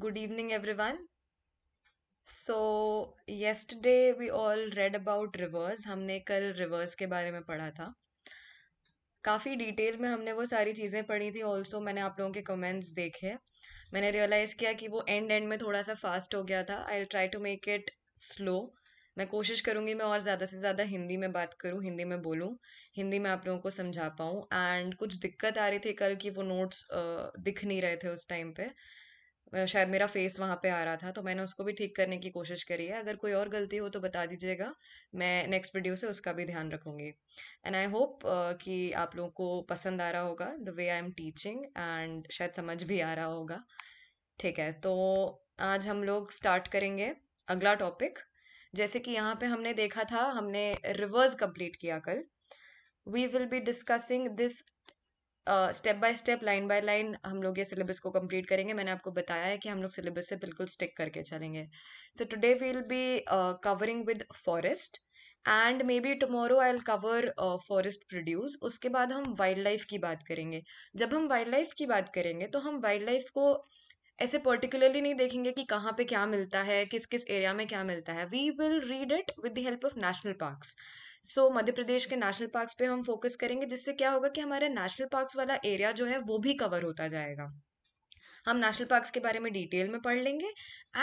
Good evening, everyone. So, yesterday we all read about rivers. हमने कल rivers के बारे में पढ़ा था काफ़ी डिटेल में हमने वो सारी चीज़ें पढ़ी थी ऑल्सो मैंने आप लोगों के कमेंट्स देखे मैंने रियलाइज़ किया कि वो एंड एंड में थोड़ा सा फास्ट हो गया था I try to make it slow मैं कोशिश करूँगी मैं और ज़्यादा से ज़्यादा हिंदी में बात करूँ हिंदी में बोलूँ हिंदी में आप लोगों को समझा पाऊँ एंड कुछ दिक्कत आ रही थी कल कि वो नोट्स दिख नहीं रहे थे उस टाइम पे शायद मेरा फेस वहाँ पे आ रहा था तो मैंने उसको भी ठीक करने की कोशिश करी है अगर कोई और गलती हो तो बता दीजिएगा मैं नेक्स्ट वीडियो से उसका भी ध्यान रखूंगी एंड आई होप कि आप लोगों को पसंद आ रहा होगा the way I am teaching and शायद समझ भी आ रहा होगा ठीक है तो आज हम लोग स्टार्ट करेंगे अगला टॉपिक जैसे कि यहाँ पे हमने देखा था हमने रिवर्स कंप्लीट किया कल we will be discussing this step by step line by line हम लोग ये सिलेबस को कंप्लीट करेंगे मैंने आपको बताया है कि हम लोग सिलेबस से बिल्कुल स्टिक करके चलेंगे so today we'll be covering with forest and maybe tomorrow I will cover forest produce उसके बाद हम वाइल्ड लाइफ की बात करेंगे जब हम वाइल्ड लाइफ की बात करेंगे तो हम वाइल्ड लाइफ को ऐसे पर्टिकुलरली नहीं देखेंगे कि कहाँ पे क्या मिलता है किस किस एरिया में क्या मिलता है we will read it with the help of national parks so Madhya Pradesh के नेशनल पार्क्स पे हम फोकस करेंगे जिससे क्या होगा कि हमारे नेशनल पार्क्स वाला एरिया जो है वो भी कवर होता जाएगा हम नेशनल पार्क्स के बारे में डिटेल में पढ़ लेंगे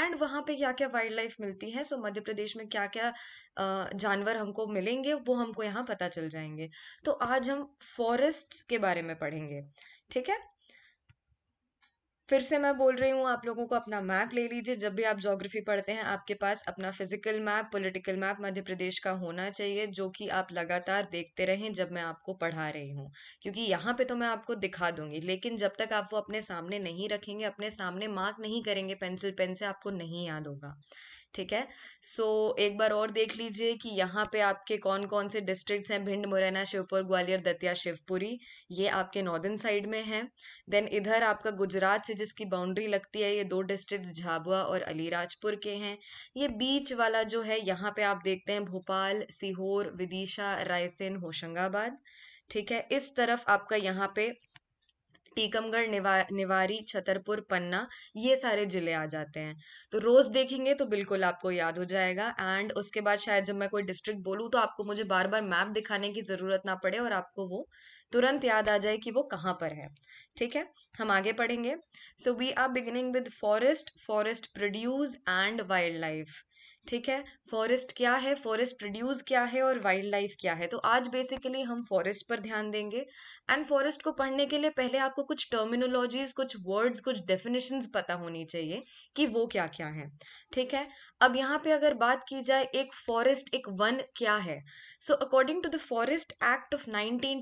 एंड वहाँ पे क्या क्या वाइल्ड लाइफ मिलती है सो मध्य प्रदेश में क्या क्या जानवर हमको मिलेंगे वो हमको यहाँ पता चल जाएंगे तो आज हम फॉरेस्ट के बारे में पढ़ेंगे ठीक है फिर से मैं बोल रही हूँ आप लोगों को अपना मैप ले लीजिए जब भी आप जोग्राफी पढ़ते हैं आपके पास अपना physical map political map Madhya Pradesh का होना चाहिए जो कि आप लगातार देखते रहें जब मैं आपको पढ़ा रही हूँ क्योंकि यहाँ पे तो मैं आपको दिखा दूंगी लेकिन जब तक आप वो अपने सामने नहीं रखेंगे अपने सामने मार्क नहीं करेंगे पेंसिल पेन से आपको नहीं याद होगा ठीक है सो so, एक बार और देख लीजिए कि यहाँ पे आपके कौन कौन से डिस्ट्रिक्ट्स हैं भिंड मुरैना शिवपुर ग्वालियर दतिया शिवपुरी ये आपके नॉर्दर्न साइड में है देन इधर आपका गुजरात से जिसकी बाउंड्री लगती है ये दो डिस्ट्रिक्ट झाबुआ और अलीराजपुर के हैं ये बीच वाला जो है यहाँ पे आप देखते हैं भोपाल सीहोर विदिशा रायसेन होशंगाबाद ठीक है इस तरफ आपका यहाँ पे टीकमगढ़ निवा निवारी छतरपुर पन्ना ये सारे ज़िले आ जाते हैं तो रोज़ देखेंगे तो बिल्कुल आपको याद हो जाएगा एंड उसके बाद शायद जब मैं कोई डिस्ट्रिक्ट बोलूँ तो आपको मुझे बार बार मैप दिखाने की ज़रूरत ना पड़े और आपको वो तुरंत याद आ जाए कि वो कहाँ पर है ठीक है हम आगे पढ़ेंगे so we are beginning with forest forest produce and wildlife ठीक है फॉरेस्ट क्या है फॉरेस्ट प्रोड्यूस क्या है और वाइल्ड लाइफ क्या है तो आज बेसिकली हम फॉरेस्ट पर ध्यान देंगे एंड फॉरेस्ट को पढ़ने के लिए पहले आपको कुछ टर्मिनोलॉजीज कुछ वर्ड्स कुछ डेफिनेशंस पता होनी चाहिए कि वो क्या क्या है ठीक है अब यहाँ पे अगर बात की जाए एक फॉरेस्ट एक वन क्या है so according to the forest act of nineteen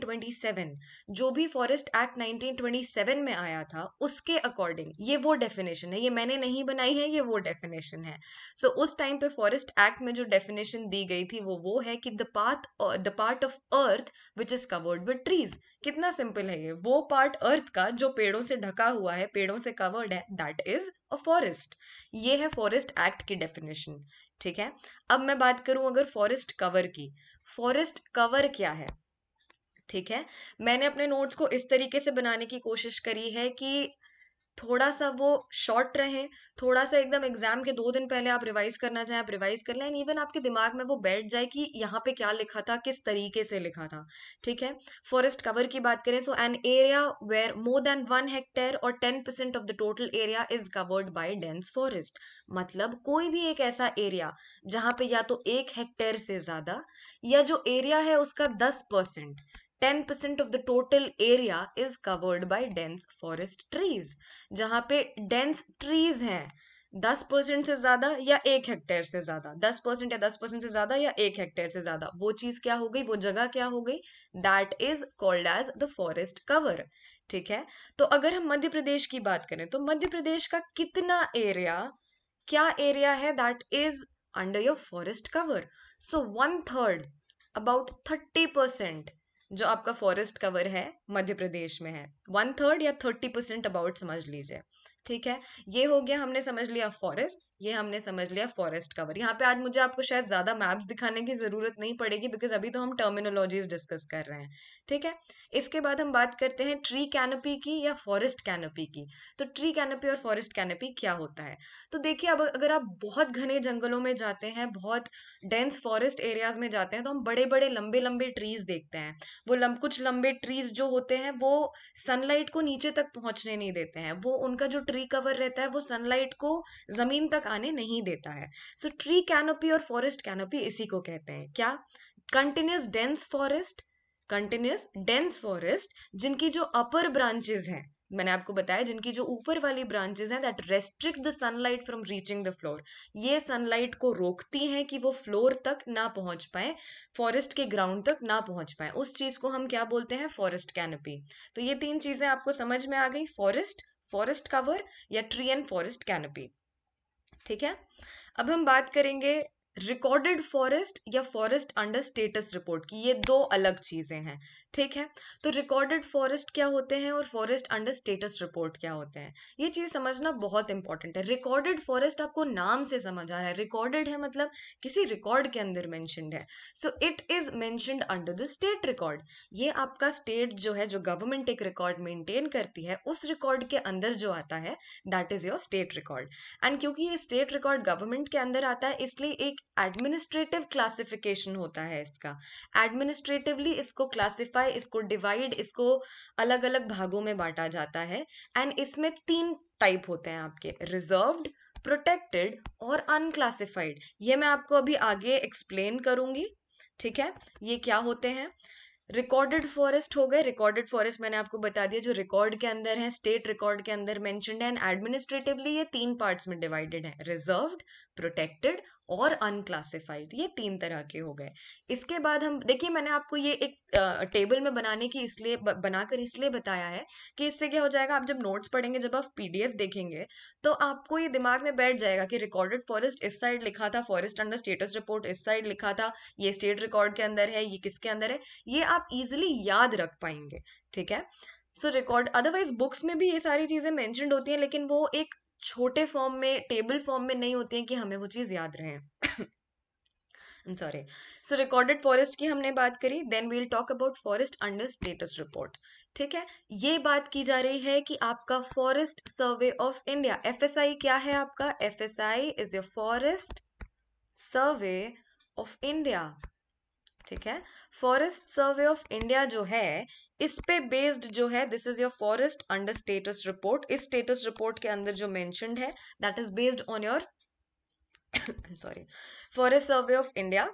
जो भी फॉरेस्ट एक्ट नाइनटीन में आया था उसके अकॉर्डिंग ये वो डेफिनेशन है ये मैंने नहीं बनाई है ये वो डेफिनेशन है सो so, उस टाइम पे फॉरेस्ट एक्ट में जो डेफिनेशन दी गई थी वो वो है कि the path the part of earth which is covered with trees कितना सिंपल है ये वो पार्ट अर्थ का जो पेड़ों से ढका हुआ है पेड़ों से कवर्ड है दैट इज अ फॉरेस्ट ये है फॉरेस्ट एक्ट की डेफिनेशन ठीक है अब मैं बात करूं अगर फॉरेस्ट कवर की फॉरेस्ट कवर क्या है ठीक है मैंने अपने नोट्स को इस तरीके से बनाने की कोशिश करी है कि थोड़ा सा वो शॉर्ट रहे थोड़ा सा एकदम एग्जाम के दो दिन पहले आप रिवाइज करना चाहें आप रिवाइज कर लें एंड इवन आपके दिमाग में वो बैठ जाए कि यहाँ पे क्या लिखा था किस तरीके से लिखा था ठीक है फॉरेस्ट कवर की बात करें so an area where more than one hectare और ten percent of the total area is covered by dense forest मतलब कोई भी एक ऐसा एरिया जहाँ पे या तो एक हेक्टेयर से ज्यादा या जो एरिया है उसका दस percent 10% of the total area is covered by dense forest trees जहां पे डेंस ट्रीज हैं दस परसेंट से ज्यादा या एक हेक्टेयर से ज्यादा दस परसेंट या दस परसेंट से ज्यादा या एक हेक्टेयर से ज्यादा वो चीज क्या हो गई वो जगह क्या हो गई that is called as the forest cover ठीक है तो अगर हम मध्य प्रदेश की बात करें तो मध्य प्रदेश का कितना एरिया क्या एरिया है that is under your forest cover so one third about thirty percent जो आपका फॉरेस्ट कवर है मध्य प्रदेश में है वन थर्ड या थर्टी परसेंट अबाउट समझ लीजिए ठीक है ये हो गया हमने समझ लिया फॉरेस्ट ये हमने समझ लिया फॉरेस्ट कवर यहाँ पे आज मुझे आपको शायद ज़्यादा मैप्स दिखाने की ज़रूरत नहीं पड़ेगी बिकॉज अभी तो हम टर्मिनोलॉजीज डिस्कस कर रहे हैं ठीक है इसके बाद हम बात करते हैं ट्री कैनोपी की या फॉरेस्ट कैनोपी की तो ट्री कैनोपी और फॉरेस्ट कैनोपी क्या होता है तो देखिए अब अगर आप बहुत घने जंगलों में जाते हैं बहुत डेंस फॉरेस्ट एरियाज में जाते हैं तो हम बड़े बड़े लंबे लंबे ट्रीज देखते हैं वो लंब, कुछ लंबे ट्रीज जो होते हैं वो सनलाइट को नीचे तक पहुंचने नहीं देते हैं वो उनका जो ट्री कवर रहता है वो सनलाइट को ज़मीन तक आने नहीं देता है सो ट्री कैनोपी और फॉरेस्ट कैनोपी इसी को कहते हैं क्या continuous dense forest continuous dense forest जिनकी जो अपर ब्रांचेस हैं मैंने आपको बताया जिनकी जो ऊपर वाली ब्रांचेस हैं that restrict the sunlight from reaching the floor ये सनलाइट को रोकती हैं कि वो फ्लोर तक ना पहुंच पाए फॉरेस्ट के ग्राउंड तक ना पहुंच पाए उस चीज को हम क्या बोलते हैं फॉरेस्ट कैनोपी तो ये तीन चीजें आपको समझ में आ गई फॉरेस्ट फॉरेस्ट कवर या ट्री एंड फॉरेस्ट कैनोपी ठीक है अब हम बात करेंगे रिकॉर्डेड फॉरेस्ट या फॉरेस्ट अंडर स्टेटस रिपोर्ट की ये दो अलग चीज़ें हैं ठीक है तो रिकॉर्डेड फॉरेस्ट क्या होते हैं और फॉरेस्ट अंडर स्टेटस रिपोर्ट क्या होते हैं ये चीज़ समझना बहुत इंपॉर्टेंट है रिकॉर्डेड फॉरेस्ट आपको नाम से समझ आ रहा है रिकॉर्डेड है मतलब किसी रिकॉर्ड के अंदर मैंशनड है so it is mentioned under the state record ये आपका स्टेट जो है जो गवर्नमेंट एक रिकॉर्ड मेंटेन करती है उस रिकॉर्ड के अंदर जो आता है that is your state record and क्योंकि ये स्टेट रिकॉर्ड गवर्नमेंट के अंदर आता है इसलिए एक एडमिनिस्ट्रेटिव क्लासिफिकेशन होता है इसका एडमिनिस्ट्रेटिवली इसको क्लासिफाई इसको डिवाइड इसको अलग अलग भागों में बांटा जाता है एंड इसमें तीन टाइप होते हैं आपके रिजर्व्ड प्रोटेक्टेड और अनक्लासिफाइड ये मैं आपको अभी आगे एक्सप्लेन करूंगी ठीक है ये क्या होते हैं रिकॉर्डेड फॉरेस्ट हो गए रिकॉर्डेड फॉरेस्ट मैंने आपको बता दिया जो रिकॉर्ड के अंदर है स्टेट रिकॉर्ड के अंदर मैंशनड है एंड एडमिनिस्ट्रेटिवली ये तीन पार्ट्स में डिवाइडेड है रिजर्व्ड प्रोटेक्टेड और अनक्लासिफाइड ये तीन तरह के हो गए इसके बाद हम देखिए मैंने आपको ये एक टेबल में बनाने की इसलिए बनाकर इसलिए बताया है कि इससे क्या हो जाएगा आप जब नोट्स पढ़ेंगे जब आप पीडीएफ देखेंगे तो आपको ये दिमाग में बैठ जाएगा कि रिकॉर्डेड फॉरेस्ट इस साइड लिखा था फॉरेस्ट अंडर स्टेटस रिपोर्ट इस साइड लिखा था ये स्टेट रिकॉर्ड के अंदर है ये किसके अंदर है ये आप इजिली याद रख पाएंगे ठीक है सो रिकॉर्ड अदरवाइज बुक्स में भी ये सारी चीज़ें मैंशनड होती हैं लेकिन वो एक छोटे फॉर्म में टेबल फॉर्म में नहीं होती हैं कि हमें वो चीज़ याद रहे सॉरी सो रिकॉर्डेड फॉरेस्ट की हमने बात करी then we'll talk about forest under status report ठीक है ये बात की जा रही है कि आपका forest survey of India F क्या है आपका F S I is a forest survey of India ठीक है फॉरेस्ट सर्वे ऑफ इंडिया जो है इस पे बेस्ड जो है this is your forest under status report इस स्टेटस रिपोर्ट के अंदर जो मैंशनड है that is based on your sorry forest survey of India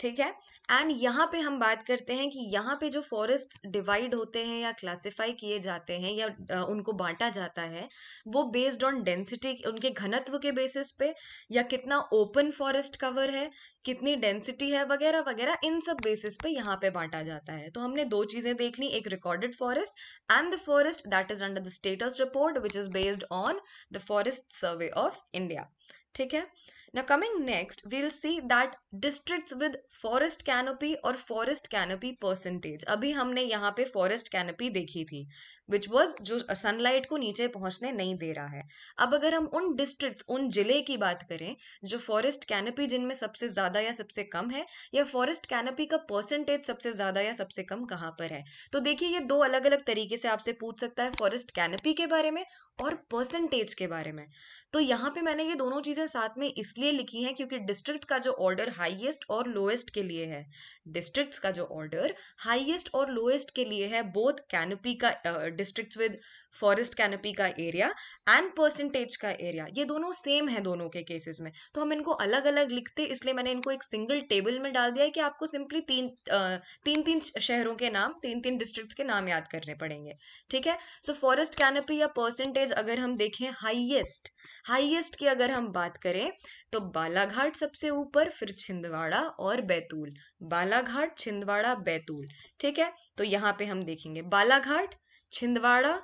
ठीक है एंड यहाँ पे हम बात करते हैं कि यहाँ पे जो फॉरेस्ट डिवाइड होते हैं या क्लासिफाई किए जाते हैं या उनको बांटा जाता है वो बेस्ड ऑन डेंसिटी उनके घनत्व के बेसिस पे या कितना ओपन फॉरेस्ट कवर है कितनी डेंसिटी है वगैरह वगैरह इन सब बेसिस पे यहाँ पे बांटा जाता है तो हमने दो चीज़ें देख ली एक recorded forest and the forest that is under the status report which is based on the forest survey of India ठीक है Now, coming next, we'll see that districts with forest canopy और forest canopy percentage. अभी हमने यहाँ पे forest canopy देखी थी which was जो sunlight को नीचे पहुँचने नहीं दे रहा है अब अगर हम उन districts, उन जिले की बात करें जो forest canopy जिनमें सबसे ज़्यादा या सबसे कम है या forest canopy का percentage सबसे ज़्यादा या सबसे कम कहाँ पर है तो देखिए ये दो अलग अलग तरीके से आपसे पूछ सकता है फॉरेस्ट कैनपी के बारे में और परसेंटेज के बारे में तो यहाँ पे मैंने ये दोनों चीज़ें साथ में इसलिए इसलिए लिखी है क्योंकि डिस्ट्रिक्ट का जो ऑर्डर हाईएस्ट और लोएस्ट के लिए है डिस्ट्रिक्ट्स का जो ऑर्डर हाईएस्ट और लोएस्ट के लिए है बोथ कैनोपी का डिस्ट्रिक्ट्स विद फॉरेस्ट कैनोपी का एरिया एंड परसेंटेज का एरिया ये दोनों सेम है दोनों के केसेस में तो हम इनको अलग अलग लिखते इसलिए मैंने इनको एक सिंगल टेबल में डाल दिया है कि आपको सिंपली तीन uh, तीन तीन शहरों के नाम तीन तीन डिस्ट्रिक्ट के नाम याद करने पड़ेंगे ठीक है सो फॉरेस्ट कैनोपी या परसेंटेज अगर हम देखें हाइएस्ट हाइएस्ट की अगर हम बात करें तो बालाघाट सबसे ऊपर फिर छिंदवाड़ा और बैतूल बाला बालाघाट छिंदवाड़ा बैतूल ठीक है तो यहाँ पे हम देखेंगे बालाघाट छिंदवाड़ा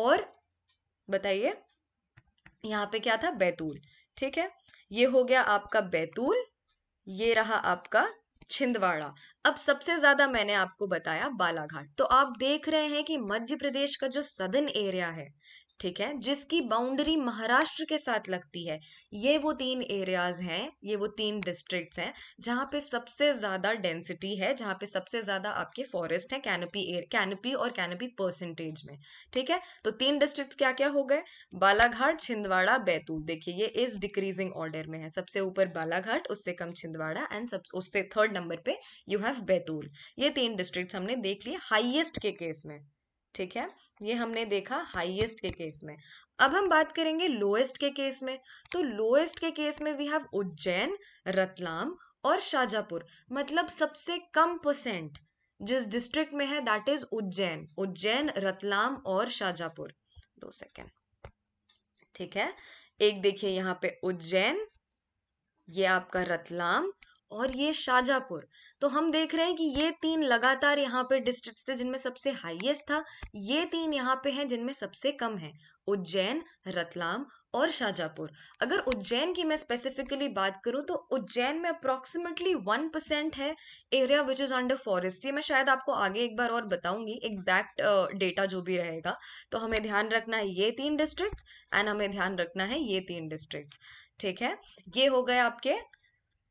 और बताइए यहाँ पे क्या था बैतूल ठीक है ये हो गया आपका बैतूल ये रहा आपका छिंदवाड़ा अब सबसे ज्यादा मैंने आपको बताया बालाघाट तो आप देख रहे हैं कि मध्य प्रदेश का जो सदन एरिया है ठीक है जिसकी बाउंड्री महाराष्ट्र के साथ लगती है ये वो तीन एरियाज हैं ये वो तीन डिस्ट्रिक्ट्स हैं जहाँ पे सबसे ज़्यादा डेंसिटी है जहाँ पे सबसे ज़्यादा आपके फॉरेस्ट हैं कैनोपी एर कैनोपी और कैनोपी परसेंटेज में ठीक है तो तीन डिस्ट्रिक्ट क्या क्या हो गए बालाघाट छिंदवाड़ा बैतूल देखिए ये इस डिक्रीजिंग ऑर्डर में है सबसे ऊपर बालाघाट उससे कम छिंदवाड़ा एंड सब उससे थर्ड नंबर पे यू हैव बैतूल ये तीन डिस्ट्रिक्ट हमने देख लिए हाइएस्ट के केस में ठीक है ये हमने देखा हाईएस्ट के केस में अब हम बात करेंगे लोएस्ट के केस में तो लोएस्ट के केस में वी हैव उज्जैन रतलाम और शाजापुर मतलब सबसे कम परसेंट जिस डिस्ट्रिक्ट में है दैट इज उज्जैन उज्जैन रतलाम और शाजापुर दो सेकेंड ठीक है एक देखिए यहाँ पे उज्जैन ये आपका रतलाम और ये शाजापुर तो हम देख रहे हैं कि ये तीन लगातार यहाँ पे डिस्ट्रिक्ट्स थे जिनमें सबसे हाईएस्ट था ये तीन यहाँ पे हैं जिनमें सबसे कम है उज्जैन रतलाम और शाजापुर अगर उज्जैन की मैं स्पेसिफिकली बात करूं तो उज्जैन में अप्रॉक्सीमेटली वन परसेंट है area which is under forest ये मैं शायद आपको आगे एक बार और बताऊंगी एग्जैक्ट डेटा जो भी रहेगा तो हमें ध्यान रखना है ये तीन डिस्ट्रिक्ट एंड हमें ध्यान रखना है ये तीन डिस्ट्रिक्ट ठीक है ये हो गए आपके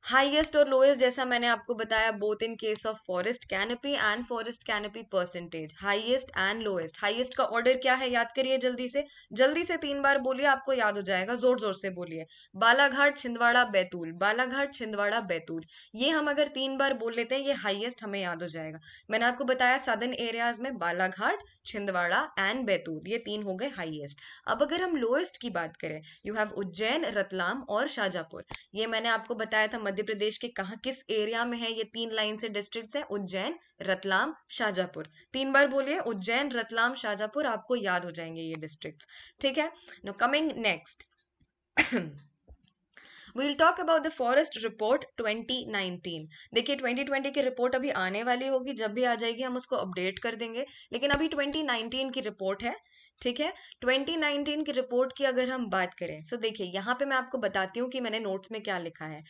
हाइएस्ट और लोएस्ट जैसा मैंने आपको बताया both in case of forest canopy and forest canopy percentage highest and lowest highest का ऑर्डर क्या है याद करिए जल्दी से जल्दी से तीन बार बोलिए आपको याद हो जाएगा जोर जोर से बोलिए बालाघाट छिंदवाड़ा बैतूल बालाघाट छिंदवाड़ा बैतूल ये हम अगर तीन बार बोल लेते हैं ये हाइएस्ट हमें याद हो जाएगा मैंने आपको बताया सदर्न एरियाज में बालाघाट छिंदवाड़ा एंड बैतूल ये तीन हो गए हाइएस्ट अब अगर हम लोएस्ट की बात करें यू हैव उज्जैन रतलाम और शाजापुर ये मैंने आपको बताया था मध्य प्रदेश के कहा किस एरिया में है ये तीन लाइन से डिस्ट्रिक्ट है उज्जैन रतलाम शाजापुर तीन बार बोलिए उज्जैन रतलाम शाजापुर आपको याद हो जाएंगे ये डिस्ट्रिक्ट ठीक है now coming next We'll talk about the forest report 2019 देखिए 2020 की रिपोर्ट अभी आने वाली होगी जब भी आ जाएगी हम उसको अपडेट कर देंगे लेकिन अभी 2019 की रिपोर्ट है ठीक है 2019 की रिपोर्ट की अगर हम बात करें सो देखिए यहाँ पे मैं आपको बताती हूँ कि मैंने नोट्स में क्या लिखा है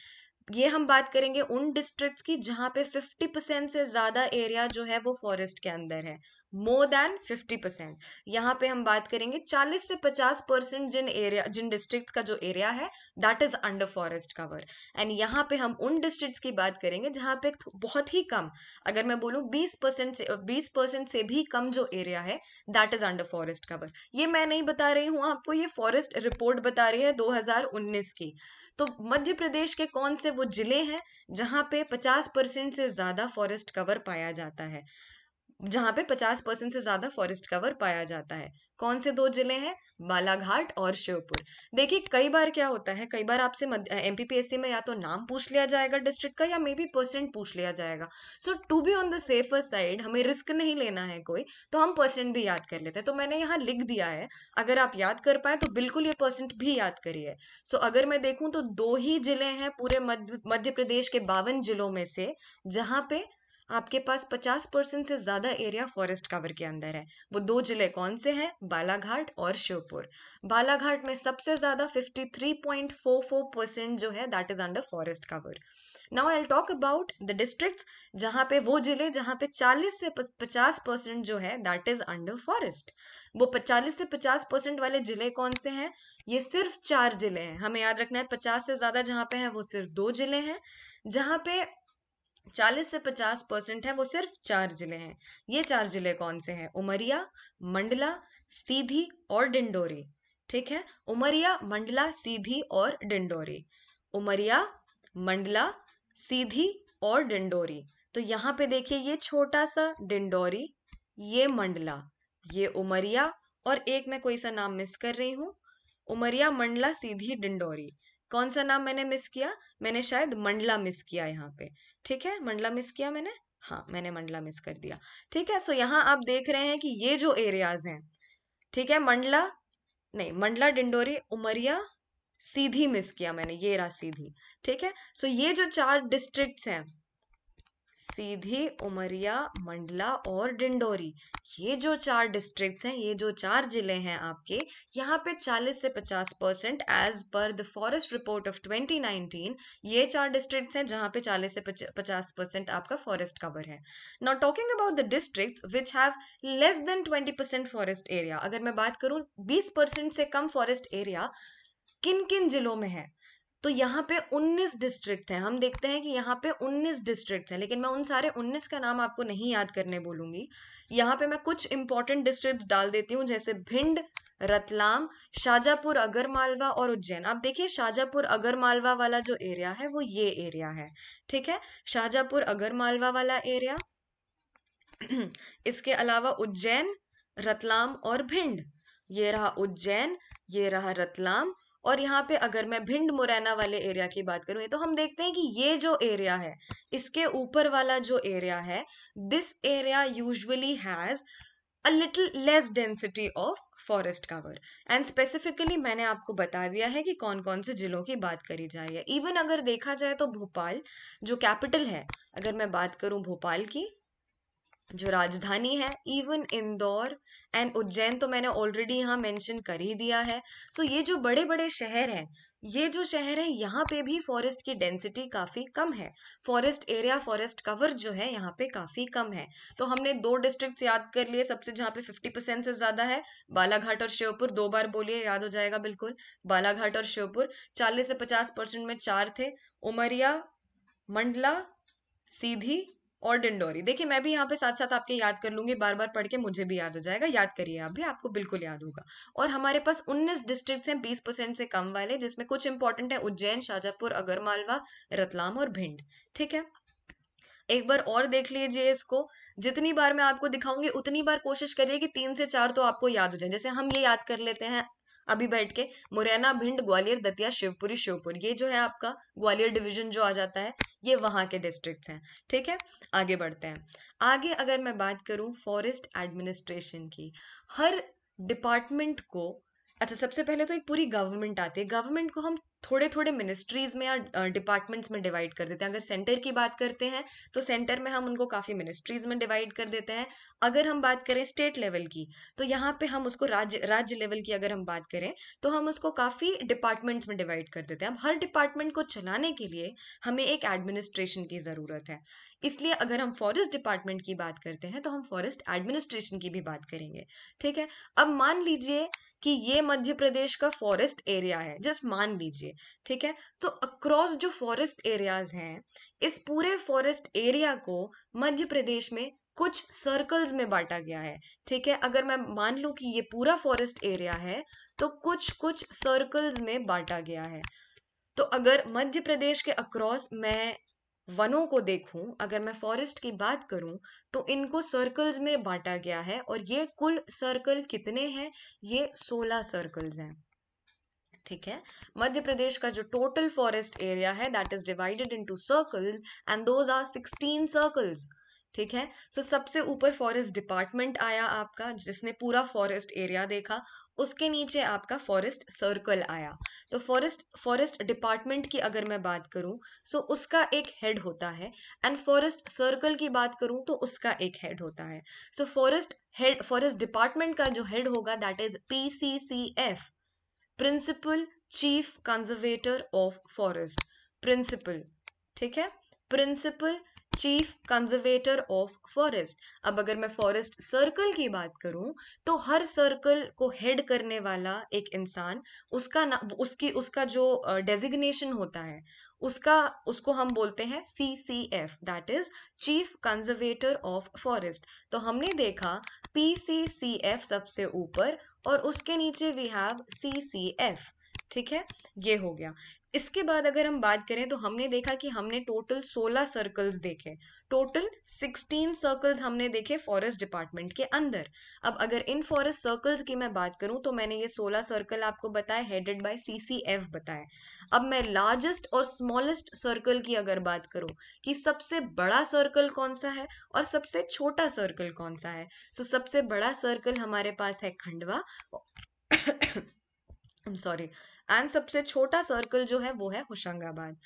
ये हम बात करेंगे उन डिस्ट्रिक्ट्स की जहाँ पे 50 परसेंट से ज़्यादा एरिया जो है वो फॉरेस्ट के अंदर है मोर देन 50 परसेंट यहाँ पे हम बात करेंगे 40 से 50 परसेंट जिन एरिया जिन डिस्ट्रिक्ट्स का जो एरिया है that is under forest cover and यहाँ पे हम उन डिस्ट्रिक्ट्स की बात करेंगे जहाँ पे बहुत ही कम अगर मैं बोलूँ बीस परसेंट से बीस परसेंट से भी कम जो एरिया है that is under forest cover ये मैं नहीं बता रही हूँ आपको ये फॉरेस्ट रिपोर्ट बता रही है दो की तो मध्य प्रदेश के कौन से वो जिले हैं जहाँ पे 50 परसेंट से ज़्यादा फॉरेस्ट कवर पाया जाता है जहां पे 50 परसेंट से ज्यादा फॉरेस्ट कवर पाया जाता है कौन से दो जिले हैं बालाघाट और श्योपुर देखिए कई बार क्या होता है कई बार आपसे एमपीपीएससी में या तो नाम पूछ लिया जाएगा डिस्ट्रिक्ट का या मे बी परसेंट पूछ लिया जाएगा so to be on the safer side हमें रिस्क नहीं लेना है कोई तो हम परसेंट भी याद कर लेते हैं तो मैंने यहाँ लिख दिया है अगर आप याद कर पाए तो बिल्कुल ये परसेंट भी याद करिए सो so, अगर मैं देखूँ तो दो ही जिले हैं पूरे मध्य मध्य प्रदेश के बावन जिलों में से जहाँ पे आपके पास 50 परसेंट से ज़्यादा एरिया फॉरेस्ट कवर के अंदर है वो दो जिले कौन से हैं बालाघाट और श्योपुर बालाघाट में सबसे ज़्यादा 53.44 परसेंट जो है that is under forest cover now I talk about the district जहाँ पे वो जिले जहां पे 40 से 50 परसेंट जो है दैट इज़ अंडर फॉरेस्ट वो 40 से 50 परसेंट वाले जिले कौन से हैं ये सिर्फ चार जिले हैं हमें याद रखना है 50 से ज़्यादा जहाँ पे है वो सिर्फ दो जिले हैं जहाँ पे चालीस से पचास परसेंट है वो सिर्फ चार जिले हैं ये चार जिले कौन से हैं उमरिया मंडला सीधी और डिंडोरी ठीक है उमरिया मंडला सीधी और डिंडोरी उमरिया मंडला सीधी और डिंडोरी तो यहाँ पे देखिए ये छोटा सा डिंडोरी ये मंडला ये उमरिया और एक मैं कोई सा नाम मिस कर रही हूँ उमरिया मंडला सीधी डिंडोरी कौन सा नाम मैंने मिस किया मैंने शायद मंडला मिस किया यहाँ पे ठीक है मंडला मिस किया मैंने हाँ मैंने मंडला मिस कर दिया ठीक है सो यहाँ आप देख रहे हैं कि ये जो एरियाज हैं ठीक है मंडला नहीं मंडला डिंडोरी उमरिया सीधी मिस किया मैंने ये रहा सीधी ठीक है सो ये जो चार डिस्ट्रिक्ट्स हैं सीधी उमरिया मंडला और डिंडोरी ये जो चार डिस्ट्रिक्ट्स हैं ये जो चार ज़िले हैं आपके यहाँ पे 40 से 50 percent as per the forest report of 2019 ये चार डिस्ट्रिक्ट्स हैं जहाँ पे 40 से 50 परसेंट आपका फॉरेस्ट कवर है not talking about the district which have less than 20 percent forest area अगर मैं बात करूँ बीस परसेंट से कम फॉरेस्ट एरिया किन किन जिलों में है तो यहाँ पे 19 डिस्ट्रिक्ट हैं हम देखते हैं कि यहाँ पे 19 डिस्ट्रिक्ट हैं लेकिन मैं उन सारे 19 का नाम आपको नहीं याद करने बोलूंगी यहाँ पे मैं कुछ इंपॉर्टेंट डिस्ट्रिक्ट डाल देती हूँ जैसे भिंड रतलाम शाजापुर अगरमालवा और उज्जैन आप देखिए शाजापुर अगरमालवा वाला जो एरिया है वो ये एरिया है ठीक है शाजापुर अगरमालवा वाला एरिया इसके अलावा उज्जैन रतलाम और भिंड ये रहा उज्जैन ये रहा रतलाम और यहाँ पे अगर मैं भिंड मुरैना वाले एरिया की बात करूँ तो हम देखते हैं कि ये जो एरिया है इसके ऊपर वाला जो एरिया है this area usually has a little less density of forest cover and specifically मैंने आपको बता दिया है कि कौन कौन से जिलों की बात करी जा रही है इवन अगर देखा जाए तो भोपाल जो कैपिटल है अगर मैं बात करूँ भोपाल की जो राजधानी है इवन इंदौर एंड उज्जैन तो मैंने ऑलरेडी यहाँ मेंशन कर ही दिया है सो so, ये जो बड़े बड़े शहर हैं ये जो शहर है यहाँ पे भी फॉरेस्ट की डेंसिटी काफ़ी कम है फॉरेस्ट एरिया फॉरेस्ट कवर जो है यहाँ पे काफ़ी कम है तो हमने दो डिस्ट्रिक्ट्स याद कर लिए सबसे जहाँ पे 50 परसेंट से ज़्यादा है बालाघाट और श्योपुर दो बार बोलिए याद हो जाएगा बिल्कुल बालाघाट और श्योपुर 40 से 50 परसेंट में चार थे उमरिया मंडला सीधी और डिंडोरी देखिए मैं भी यहाँ पे साथ साथ आपके याद कर लूंगी बार बार पढ़ के मुझे भी याद हो जाएगा याद करिए आप भी आपको बिल्कुल याद होगा और हमारे पास 19 डिस्ट्रिक्ट हैं 20 परसेंट से कम वाले जिसमें कुछ इंपॉर्टेंट है उज्जैन शाजापुर अगरमालवा रतलाम और भिंड ठीक है एक बार और देख लीजिए इसको जितनी बार मैं आपको दिखाऊंगी उतनी बार कोशिश करिए कि तीन से चार तो आपको याद हो जाए जैसे हम ये याद कर लेते हैं अभी बैठ के मुरैना भिंड ग्वालियर दतिया शिवपुरी श्योपुर ये जो है आपका ग्वालियर डिवीजन जो आ जाता है ये वहां के डिस्ट्रिक्ट हैं ठीक है आगे बढ़ते हैं आगे अगर मैं बात करूँ फॉरेस्ट एडमिनिस्ट्रेशन की हर डिपार्टमेंट को अच्छा सबसे पहले तो एक पूरी गवर्नमेंट आती है गवर्नमेंट को हम थोड़े थोड़े मिनिस्ट्रीज में या डिपार्टमेंट्स में डिवाइड कर देते हैं अगर सेंटर की बात करते हैं तो सेंटर में हम उनको काफ़ी मिनिस्ट्रीज में डिवाइड कर देते हैं अगर हम बात करें स्टेट लेवल की तो यहाँ पे हम उसको राज्य राज्य लेवल की अगर हम बात करें तो हम उसको काफ़ी डिपार्टमेंट्स में डिवाइड कर देते हैं अब हर डिपार्टमेंट को चलाने के लिए हमें एक एडमिनिस्ट्रेशन की ज़रूरत है इसलिए अगर हम फॉरेस्ट डिपार्टमेंट की बात करते हैं तो हम फॉरेस्ट एडमिनिस्ट्रेशन की भी बात करेंगे ठीक है अब मान लीजिए कि ये मध्य प्रदेश का फॉरेस्ट एरिया है जस्ट मान लीजिए लीजिए ठीक है तो अक्रॉस जो फॉरेस्ट एरियाज हैं इस पूरे फॉरेस्ट एरिया को मध्य प्रदेश में कुछ सर्कल्स में बांटा गया है ठीक है अगर मैं मान लूं कि ये पूरा फॉरेस्ट एरिया है तो कुछ कुछ सर्कल्स में बांटा गया है तो अगर मध्य प्रदेश के अक्रॉस मैं वनों को देखूं अगर मैं फॉरेस्ट की बात करूं तो इनको सर्कल्स में बांटा गया है और ये कुल सर्कल कितने हैं ये सोलह सर्कल्स हैं ठीक है मध्य प्रदेश का जो टोटल फॉरेस्ट एरिया है that is divided into circles and those are sixteen circles ठीक है सो so, सबसे ऊपर फॉरेस्ट डिपार्टमेंट आया आपका जिसने पूरा फॉरेस्ट एरिया देखा उसके नीचे आपका फॉरेस्ट सर्कल आया तो फॉरेस्ट फॉरेस्ट डिपार्टमेंट की अगर मैं बात करूं सो so उसका एक हेड होता है एंड फॉरेस्ट सर्कल की बात करूं तो उसका एक हेड होता है so forest head forest department का जो हेड होगा that is P C C F principal chief conservator of forest principal ठीक है principal chief conservator of forest अब अगर मैं फॉरेस्ट सर्कल की बात करूं तो हर सर्कल को हेड करने वाला एक इंसान उसका ना उसकी उसका जो डेजिग्नेशन होता है उसका उसको हम बोलते हैं C C F that is chief conservator of forest तो हमने देखा पी सी सी एफ सबसे ऊपर और उसके नीचे we have C C F ठीक है ये हो गया इसके बाद अगर हम बात करें तो हमने देखा कि हमने टोटल 16 सर्कल्स देखे टोटल 16 सर्कल्स हमने देखे फॉरेस्ट डिपार्टमेंट के अंदर अब अगर इन फॉरेस्ट सर्कल्स की मैं बात करूं तो मैंने ये 16 सर्कल आपको बताया हेडेड बाय सीसीएफ बताया अब मैं लार्जेस्ट और स्मॉलेस्ट सर्कल की अगर बात करूं कि सबसे बड़ा सर्कल कौन सा है और सबसे छोटा सर्कल कौन सा है सो so, सबसे बड़ा सर्कल हमारे पास है खंडवा सॉरी एंड सबसे छोटा सर्कल जो है वो है होशंगाबाद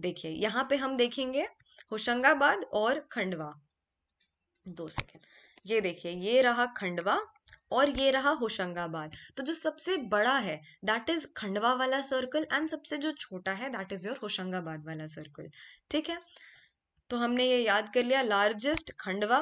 देखिए यहाँ पे हम देखेंगे होशंगाबाद और खंडवा दो सेकेंड ये देखिए ये रहा खंडवा और ये रहा होशंगाबाद तो जो सबसे बड़ा है दैट इज खंडवा वाला सर्कल एंड सबसे जो छोटा है दैट इज योर होशंगाबाद वाला सर्कल ठीक है तो हमने ये याद कर लिया लार्जेस्ट खंडवा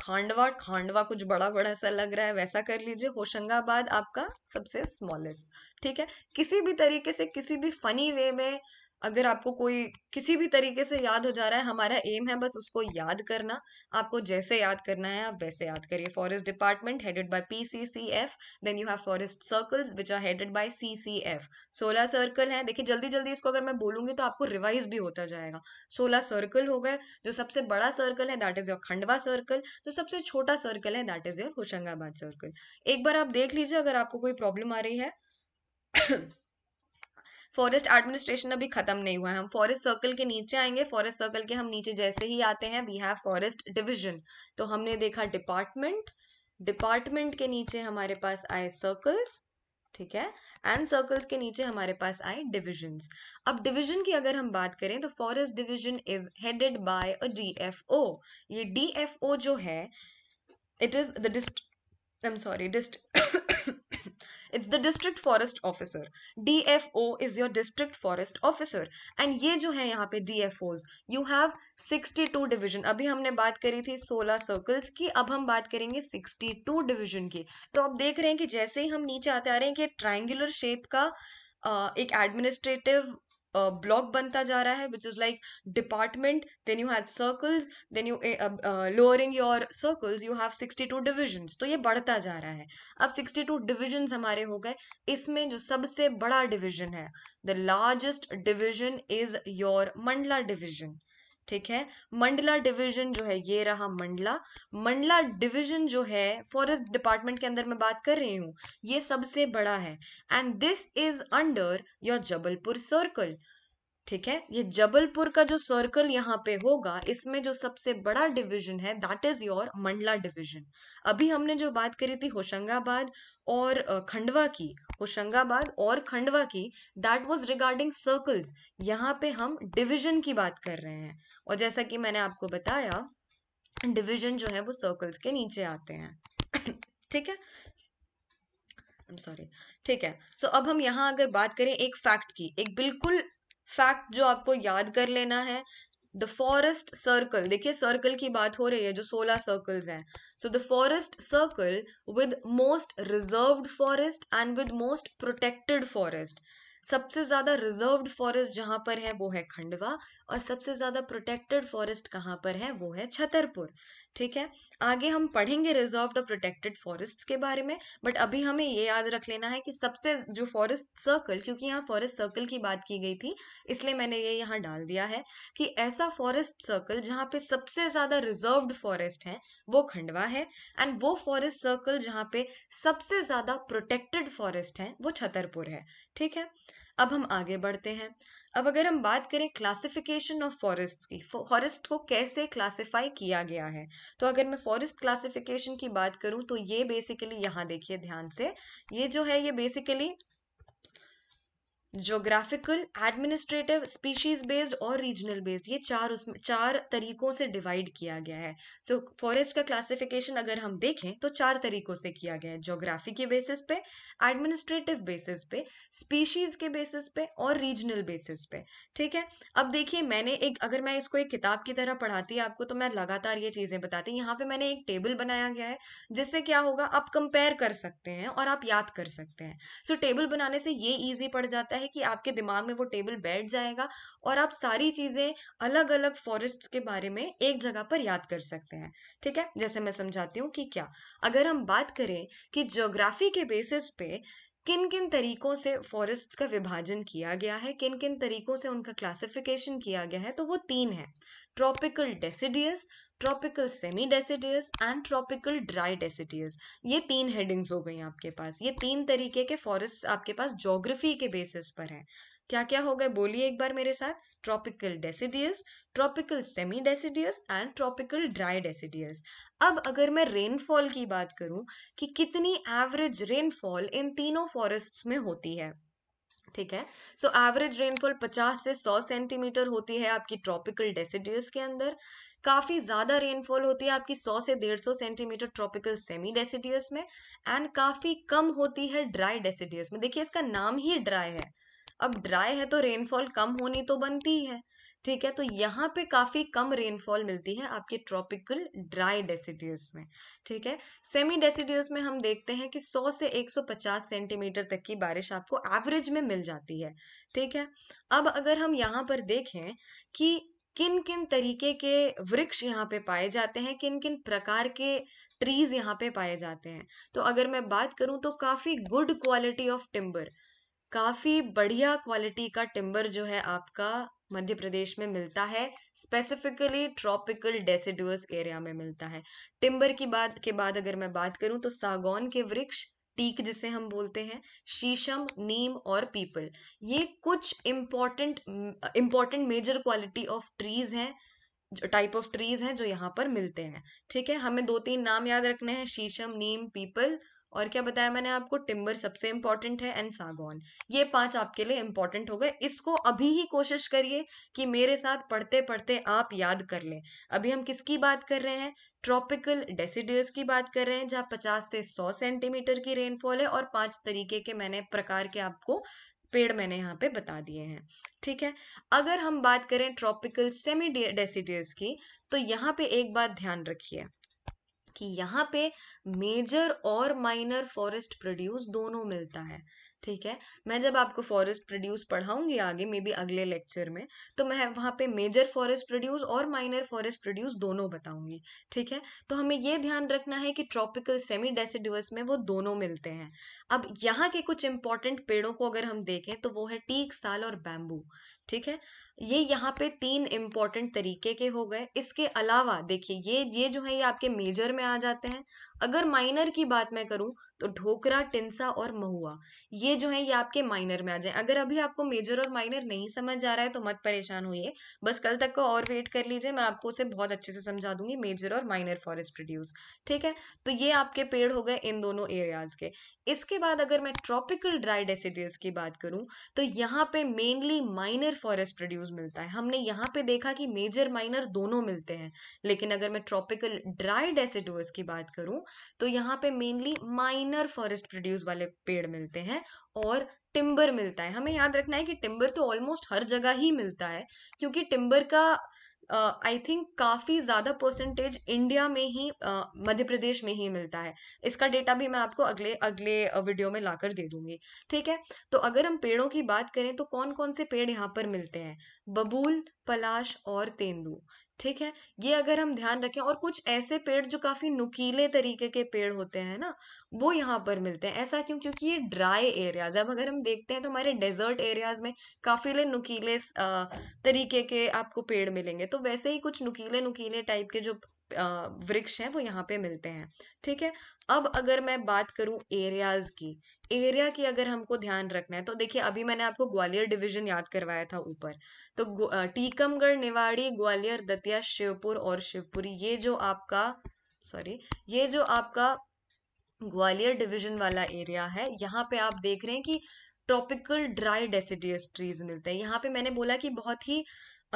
खांडवा खांडवा कुछ बड़ा बड़ा सा लग रहा है वैसा कर लीजिए होशंगाबाद आपका सबसे स्मॉलेस्ट ठीक है किसी भी तरीके से किसी भी फनी वे में अगर आपको कोई किसी भी तरीके से याद हो जा रहा है हमारा एम है बस उसको याद करना आपको जैसे याद करना है आप वैसे याद करिए forest department headed by P C C F then you have forest circles which are headed by C C F सोलह सर्कल है देखिए जल्दी जल्दी इसको अगर मैं बोलूंगी तो आपको रिवाइज भी होता जाएगा सोलह सर्कल हो गए जो सबसे बड़ा सर्कल है that is your Khandwa circle जो सबसे छोटा सर्कल है that is your Hoshangabad circle एक बार आप देख लीजिए अगर आपको कोई प्रॉब्लम आ रही है फॉरेस्ट एडमिनिस्ट्रेशन अभी खत्म नहीं हुआ है हम फॉरेस्ट सर्कल के नीचे आएंगे फॉरेस्ट सर्कल के हम नीचे जैसे ही आते हैं वी हैव फॉरेस्ट डिविजन तो हमने देखा डिपार्टमेंट डिपार्टमेंट के नीचे हमारे पास आए सर्कल्स ठीक है एंड सर्कल्स के नीचे हमारे पास आए डिविजन्स अब डिविजन की अगर हम बात करें तो forest division is headed by a DFO ये डीएफओ जो है it is the dist I am sorry dist it's the district forest officer D F O is your district forest officer and ये जो है यहाँ पे D F Os you have sixty two division अभी हमने बात करी थी सोलह सर्कल्स की अब हम बात करेंगे सिक्सटी टू डिविजन की तो आप देख रहे हैं कि जैसे ही हम नीचे आते आ रहे हैं कि ट्राइंगुलर शेप का एक एडमिनिस्ट्रेटिव ब्लॉक बनता जा रहा है which is like department then you have circles then you lowering your circles you have sixty two division तो ये बढ़ता जा रहा है अब सिक्सटी टू डिविजन हमारे हो गए इसमें जो सबसे बड़ा डिविजन है the largest division is your Mandla division ठीक है मंडला डिवीजन जो है ये रहा मंडला मंडला डिवीजन जो है फॉरेस्ट डिपार्टमेंट के अंदर मैं बात कर रही हूँ ये सबसे बड़ा है and this is under your Jabalpur circle ठीक है ये जबलपुर का जो सर्कल यहाँ पे होगा इसमें जो सबसे बड़ा डिवीजन है that is your Mandla division अभी हमने जो बात करी थी होशंगाबाद और खंडवा की होशंगाबाद और खंडवा की दैट वाज रिगार्डिंग सर्कल्स यहाँ पे हम डिवीजन की बात कर रहे हैं और जैसा कि मैंने आपको बताया डिवीजन जो है वो सर्कल्स के नीचे आते हैं ठीक है सॉरी ठीक है सो so, अब हम यहां अगर बात करें एक फैक्ट की एक बिल्कुल फैक्ट जो आपको याद कर लेना है द फॉरेस्ट सर्कल देखिए सर्कल की बात हो रही है जो सोलह सर्कल्स हैं so the forest circle with most reserved forest and with most protected forest सबसे ज़्यादा रिजर्व्ड फॉरेस्ट जहां पर है वो है खंडवा और सबसे ज़्यादा प्रोटेक्टेड फॉरेस्ट कहाँ पर है वो है छतरपुर ठीक है आगे हम पढ़ेंगे रिजर्व और प्रोटेक्टेड फॉरेस्ट के बारे में बट अभी हमें ये याद रख लेना है कि सबसे जो फॉरेस्ट सर्कल क्योंकि यहाँ फॉरेस्ट सर्कल की बात की गई थी इसलिए मैंने ये यहाँ डाल दिया है कि ऐसा फॉरेस्ट सर्कल जहाँ पे सबसे ज़्यादा रिजर्व फॉरेस्ट है वो खंडवा है एंड वो फॉरेस्ट सर्कल जहाँ पे सबसे ज़्यादा प्रोटेक्टेड फॉरेस्ट है वो छतरपुर है ठीक है अब हम आगे बढ़ते हैं अब अगर हम बात करें क्लासिफिकेशन ऑफ फॉरेस्ट की फॉरेस्ट को कैसे क्लासिफाई किया गया है तो अगर मैं फॉरेस्ट क्लासिफिकेशन की बात करूं तो ये बेसिकली यहाँ देखिए ध्यान से ये जो है ये basically geographical administrative species based और रीजनल बेस्ड ये चार उसमें चार तरीकों से डिवाइड किया गया है सो so, फॉरेस्ट का क्लासिफिकेशन अगर हम देखें तो चार तरीकों से किया गया है ज्योग्राफी के बेसिस पे एडमिनिस्ट्रेटिव बेसिस पे स्पीशीज के बेसिस पे और रीजनल बेसिस पे ठीक है अब देखिए मैंने एक अगर मैं इसको एक किताब की तरह पढ़ाती है आपको तो मैं लगातार ये चीज़ें बताती यहाँ पर मैंने एक टेबल बनाया गया है जिससे क्या होगा आप कंपेयर कर सकते हैं और आप याद कर सकते हैं सो so, टेबल बनाने से ये ईजी पड़ जाता है है कि आपके दिमाग में वो टेबल बैठ जाएगा और आप सारी चीज़ें अलग अलग फॉरेस्ट के बारे में एक जगह पर याद कर सकते हैं ठीक है जैसे मैं समझाती हूँ कि क्या अगर हम बात करें कि जोग्राफी के बेसिस पे किन किन तरीकों से फॉरेस्ट का विभाजन किया गया है किन किन तरीकों से उनका क्लासिफिकेशन किया गया है तो वो तीन है tropical deciduous tropical semi deciduous and tropical dry deciduous ये तीन हेडिंग्स हो गई आपके पास ये तीन तरीके के फॉरेस्ट आपके पास जोग्राफी के बेसिस पर हैं क्या क्या हो गए बोलिए एक बार मेरे साथ tropical deciduous tropical semi deciduous and tropical dry deciduous अब अगर मैं रेनफॉल की बात करूं कि कितनी एवरेज रेनफॉल इन तीनों फॉरेस्ट्स में होती है ठीक है सो एवरेज रेनफॉल 50 से 100 सेंटीमीटर होती है आपकी ट्रॉपिकल डेसिडियस के अंदर काफ़ी ज़्यादा रेनफॉल होती है आपकी 100 से 150 सेंटीमीटर ट्रॉपिकल सेमी डेसिडियस में एंड काफ़ी कम होती है ड्राई डेसिडियस में देखिए इसका नाम ही ड्राई है अब ड्राई है तो रेनफॉल कम होनी तो बनती ही है ठीक है तो यहाँ पे काफ़ी कम रेनफॉल मिलती है आपके ट्रॉपिकल ड्राई डेसिडियस में ठीक है सेमी डेसिडियस में हम देखते हैं कि 100 से 150 सेंटीमीटर तक की बारिश आपको एवरेज में मिल जाती है ठीक है अब अगर हम यहाँ पर देखें कि किन किन तरीके के वृक्ष यहाँ पे पाए जाते हैं किन किन प्रकार के ट्रीज यहाँ पे पाए जाते हैं तो अगर मैं बात करूँ तो काफ़ी गुड क्वालिटी ऑफ टिम्बर काफ़ी बढ़िया क्वालिटी का टिम्बर जो है आपका मध्य प्रदेश में मिलता है स्पेसिफिकली ट्रॉपिकल डेसिडुअस एरिया में मिलता है टिम्बर की बात के बाद अगर मैं बात करूं तो सागौन के वृक्ष टीक जिसे हम बोलते हैं शीशम नीम और पीपल ये कुछ important important major quality of trees हैं टाइप ऑफ ट्रीज हैं जो यहाँ पर मिलते हैं ठीक है हमें दो तीन नाम याद रखने हैं शीशम नीम पीपल और क्या बताया मैंने आपको टिम्बर सबसे इंपॉर्टेंट है एंड सागौन ये पांच आपके लिए इंपॉर्टेंट हो गए इसको अभी ही कोशिश करिए कि मेरे साथ पढ़ते पढ़ते आप याद कर लें अभी हम किसकी बात कर रहे हैं ट्रॉपिकल डेसिडियस की बात कर रहे हैं जहाँ पचास से सौ सेंटीमीटर की रेनफॉल है और पांच तरीके के मैंने प्रकार के आपको पेड़ मैंने यहाँ पे बता दिए हैं ठीक है अगर हम बात करें ट्रॉपिकल सेमी डेसिडियस की तो यहाँ पे एक बात ध्यान रखिए कि यहाँ पे मेजर और माइनर फॉरेस्ट प्रोड्यूस दोनों मिलता है ठीक है मैं जब आपको फॉरेस्ट प्रोड्यूस पढ़ाऊंगी आगे मे बी अगले लेक्चर में तो मैं वहाँ पे मेजर फॉरेस्ट प्रोड्यूस और माइनर फॉरेस्ट प्रोड्यूस दोनों बताऊंगी ठीक है तो हमें ये ध्यान रखना है कि ट्रॉपिकल सेमी डेसिडस में वो दोनों मिलते हैं अब यहाँ के कुछ इंपॉर्टेंट पेड़ों को अगर हम देखें तो वो है टीक साल और बैम्बू ठीक है ये यहाँ पे तीन इम्पॉर्टेंट तरीके के हो गए इसके अलावा देखिए ये ये जो है ये आपके मेजर में आ जाते हैं अगर माइनर की बात मैं करूँ तो ढोकरा टिनसा और महुआ ये जो है ये आपके माइनर में आ जाए अगर अभी आपको मेजर और माइनर नहीं समझ आ रहा है तो मत परेशान होइए बस कल तक को और वेट कर लीजिए मैं आपको उसे बहुत अच्छे से समझा दूंगी मेजर और माइनर फॉरेस्ट प्रोड्यूस ठीक है तो ये आपके पेड़ हो गए इन दोनों एरियाज के इसके बाद अगर मैं ट्रॉपिकल ड्राई डेसिडियस की बात करूँ तो यहाँ पे मेनली माइनर फॉरेस्ट प्रोड्यूस मिलता है हमने यहाँ पे देखा कि मेजर माइनर दोनों मिलते हैं लेकिन अगर मैं ट्रॉपिकल ड्राई डेसिडुअस की बात करूं तो यहाँ पे मेनली माइनर फॉरेस्ट प्रोड्यूस वाले पेड़ मिलते हैं और टिम्बर मिलता है हमें याद रखना है कि टिम्बर तो ऑलमोस्ट हर जगह ही मिलता है क्योंकि टिम्बर का आई थिंक काफ़ी ज़्यादा परसेंटेज इंडिया में ही मध्य प्रदेश में ही मिलता है इसका डेटा भी मैं आपको अगले अगले वीडियो में लाकर दे दूंगी ठीक है तो अगर हम पेड़ों की बात करें तो कौन कौन से पेड़ यहाँ पर मिलते हैं बबूल पलाश और तेंदू ठीक है ये अगर हम ध्यान रखें और कुछ ऐसे पेड़ जो काफी नुकीले तरीके के पेड़ होते हैं ना वो यहाँ पर मिलते हैं ऐसा क्यों क्योंकि ये ड्राई एरियाज अब अगर हम देखते हैं तो हमारे डेजर्ट एरियाज में काफी नुकीले तरीके के आपको पेड़ मिलेंगे तो वैसे ही कुछ नुकीले नुकीले टाइप के जो वृक्ष हैं वो यहाँ पे मिलते हैं ठीक है अब अगर मैं बात करूँ एरियाज की एरिया की अगर हमको ध्यान रखना है तो देखिए अभी मैंने आपको ग्वालियर डिवीजन याद करवाया था ऊपर तो टीकमगढ़ निवाड़ी ग्वालियर दतिया शिवपुर और शिवपुरी ये जो आपका सॉरी ये जो आपका ग्वालियर डिवीजन वाला एरिया है यहाँ पे आप देख रहे हैं कि ट्रॉपिकल ड्राई डेसिडियस ट्रीज मिलते हैं यहाँ पे मैंने बोला कि बहुत ही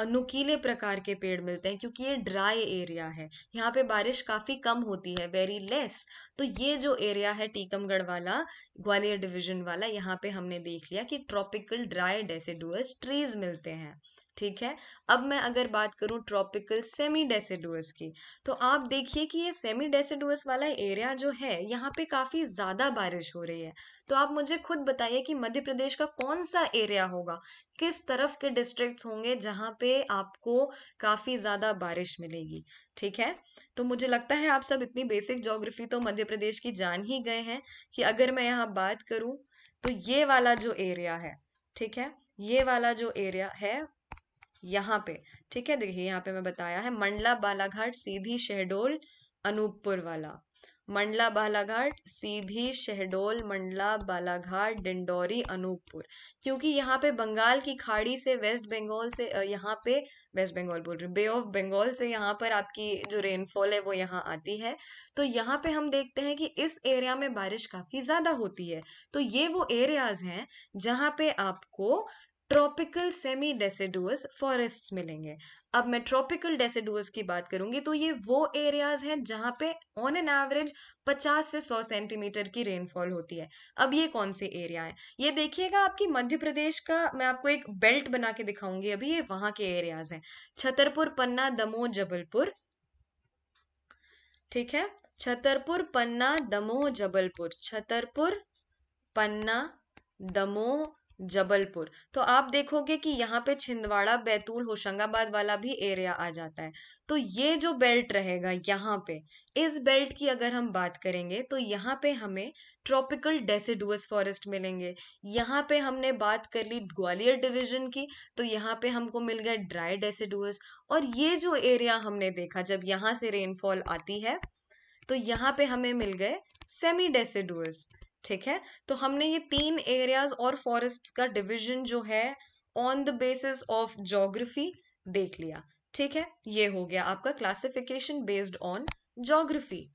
नुकीले प्रकार के पेड़ मिलते हैं क्योंकि ये ड्राई एरिया है यहाँ पे बारिश काफ़ी कम होती है वेरी लेस तो ये जो एरिया है टीकमगढ़ वाला ग्वालियर डिवीजन वाला यहाँ पे हमने देख लिया कि ट्रॉपिकल ड्राई डेसिडुअस ट्रीज मिलते हैं ठीक है अब मैं अगर बात करूँ ट्रॉपिकल सेमी डेसिडुअस की तो आप देखिए कि ये सेमी डेसिडुअस वाला एरिया जो है यहाँ पे काफ़ी ज़्यादा बारिश हो रही है तो आप मुझे खुद बताइए कि मध्य प्रदेश का कौन सा एरिया होगा किस तरफ के डिस्ट्रिक्ट्स होंगे जहाँ पे आपको काफ़ी ज़्यादा बारिश मिलेगी ठीक है तो मुझे लगता है आप सब इतनी बेसिक जोग्राफी तो मध्य प्रदेश की जान ही गए हैं कि अगर मैं यहाँ बात करूँ तो ये वाला जो एरिया है ठीक है ये वाला जो एरिया है यहाँ पे ठीक है देखिए यहाँ पे मैं बताया है मंडला बालाघाट सीधी शहडोल अनूपपुर वाला मंडला बालाघाट सीधी शहडोल मंडला बालाघाट डिंडोरी अनूपपुर क्योंकि यहाँ पे बंगाल की खाड़ी से वेस्ट बंगाल से यहाँ पे वेस्ट बंगाल बोल रही बे ऑफ बंगाल से यहाँ पर आपकी जो रेनफॉल है वो यहाँ आती है तो यहाँ पे हम देखते हैं कि इस एरिया में बारिश काफ़ी ज़्यादा होती है तो ये वो एरियाज हैं जहाँ पे आपको ट्रॉपिकल सेमी डेसिडुअस फॉरेस्ट्स मिलेंगे अब मैं ट्रॉपिकल डेसिडुअस की बात करूंगी तो ये वो एरियाज हैं जहां पे ऑन एन एवरेज 50 से 100 सेंटीमीटर की रेनफॉल होती है अब ये कौन से एरिया है ये देखिएगा आपकी मध्य प्रदेश का मैं आपको एक बेल्ट बना के दिखाऊंगी अभी ये वहां के एरियाज हैं छतरपुर पन्ना दमोह जबलपुर ठीक है छतरपुर पन्ना दमोह जबलपुर छतरपुर पन्ना दमोह जबलपुर तो आप देखोगे कि यहाँ पे छिंदवाड़ा बैतूल होशंगाबाद वाला भी एरिया आ जाता है तो ये जो बेल्ट रहेगा यहाँ पे इस बेल्ट की अगर हम बात करेंगे तो यहाँ पे हमें ट्रॉपिकल डेसिडुअस फॉरेस्ट मिलेंगे यहाँ पे हमने बात कर ली ग्वालियर डिवीजन की तो यहाँ पे हमको मिल गया ड्राई डेसिडुअस और ये जो एरिया हमने देखा जब यहाँ से रेनफॉल आती है तो यहाँ पे हमें मिल गए सेमी डेसिडुअस ठीक है तो हमने ये तीन एरियाज और फॉरेस्ट का डिविजन जो है on the basis of geography देख लिया ठीक है ये हो गया आपका क्लासिफिकेशन बेस्ड ऑन जोग्राफी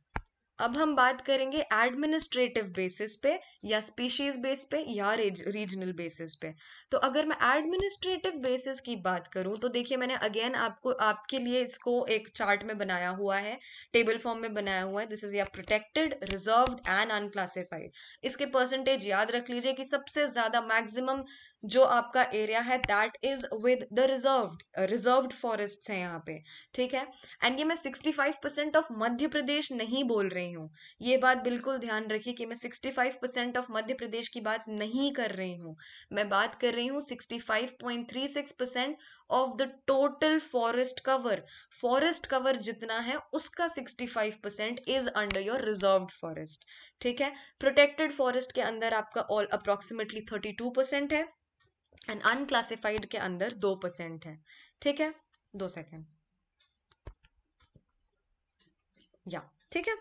अब हम बात करेंगे एडमिनिस्ट्रेटिव बेसिस पे या स्पीशीज बेस पे या रीजनल बेसिस पे तो अगर मैं एडमिनिस्ट्रेटिव बेसिस की बात करूं तो देखिए मैंने अगेन आपको आपके लिए इसको एक चार्ट में बनाया हुआ है टेबल फॉर्म में बनाया हुआ है दिस इज या प्रोटेक्टेड रिजर्व एंड अनक्लासिफाइड इसके परसेंटेज याद रख लीजिए कि सबसे ज्यादा मैक्सिमम जो आपका एरिया है that is with the reserve reserve forest है यहाँ पे ठीक है एंड ये मैं sixty five percent of Madhya Pradesh नहीं बोल रही रही हूँ ये बात बिल्कुल ध्यान रखिए कि मैं 65 परसेंट ऑफ मध्य प्रदेश की बात नहीं कर रही हूँ मैं बात कर रही हूँ 65.36 percent of the total forest cover forest cover जितना है उसका 65 percent is under your reserve forest ठीक है प्रोटेक्टेड फॉरेस्ट के अंदर आपका ऑल अप्रोक्सीमेटली थर्टी है एंड अनक्लासिफाइड के अंदर दो परसेंट है ठीक है दो सेकेंड या ठीक है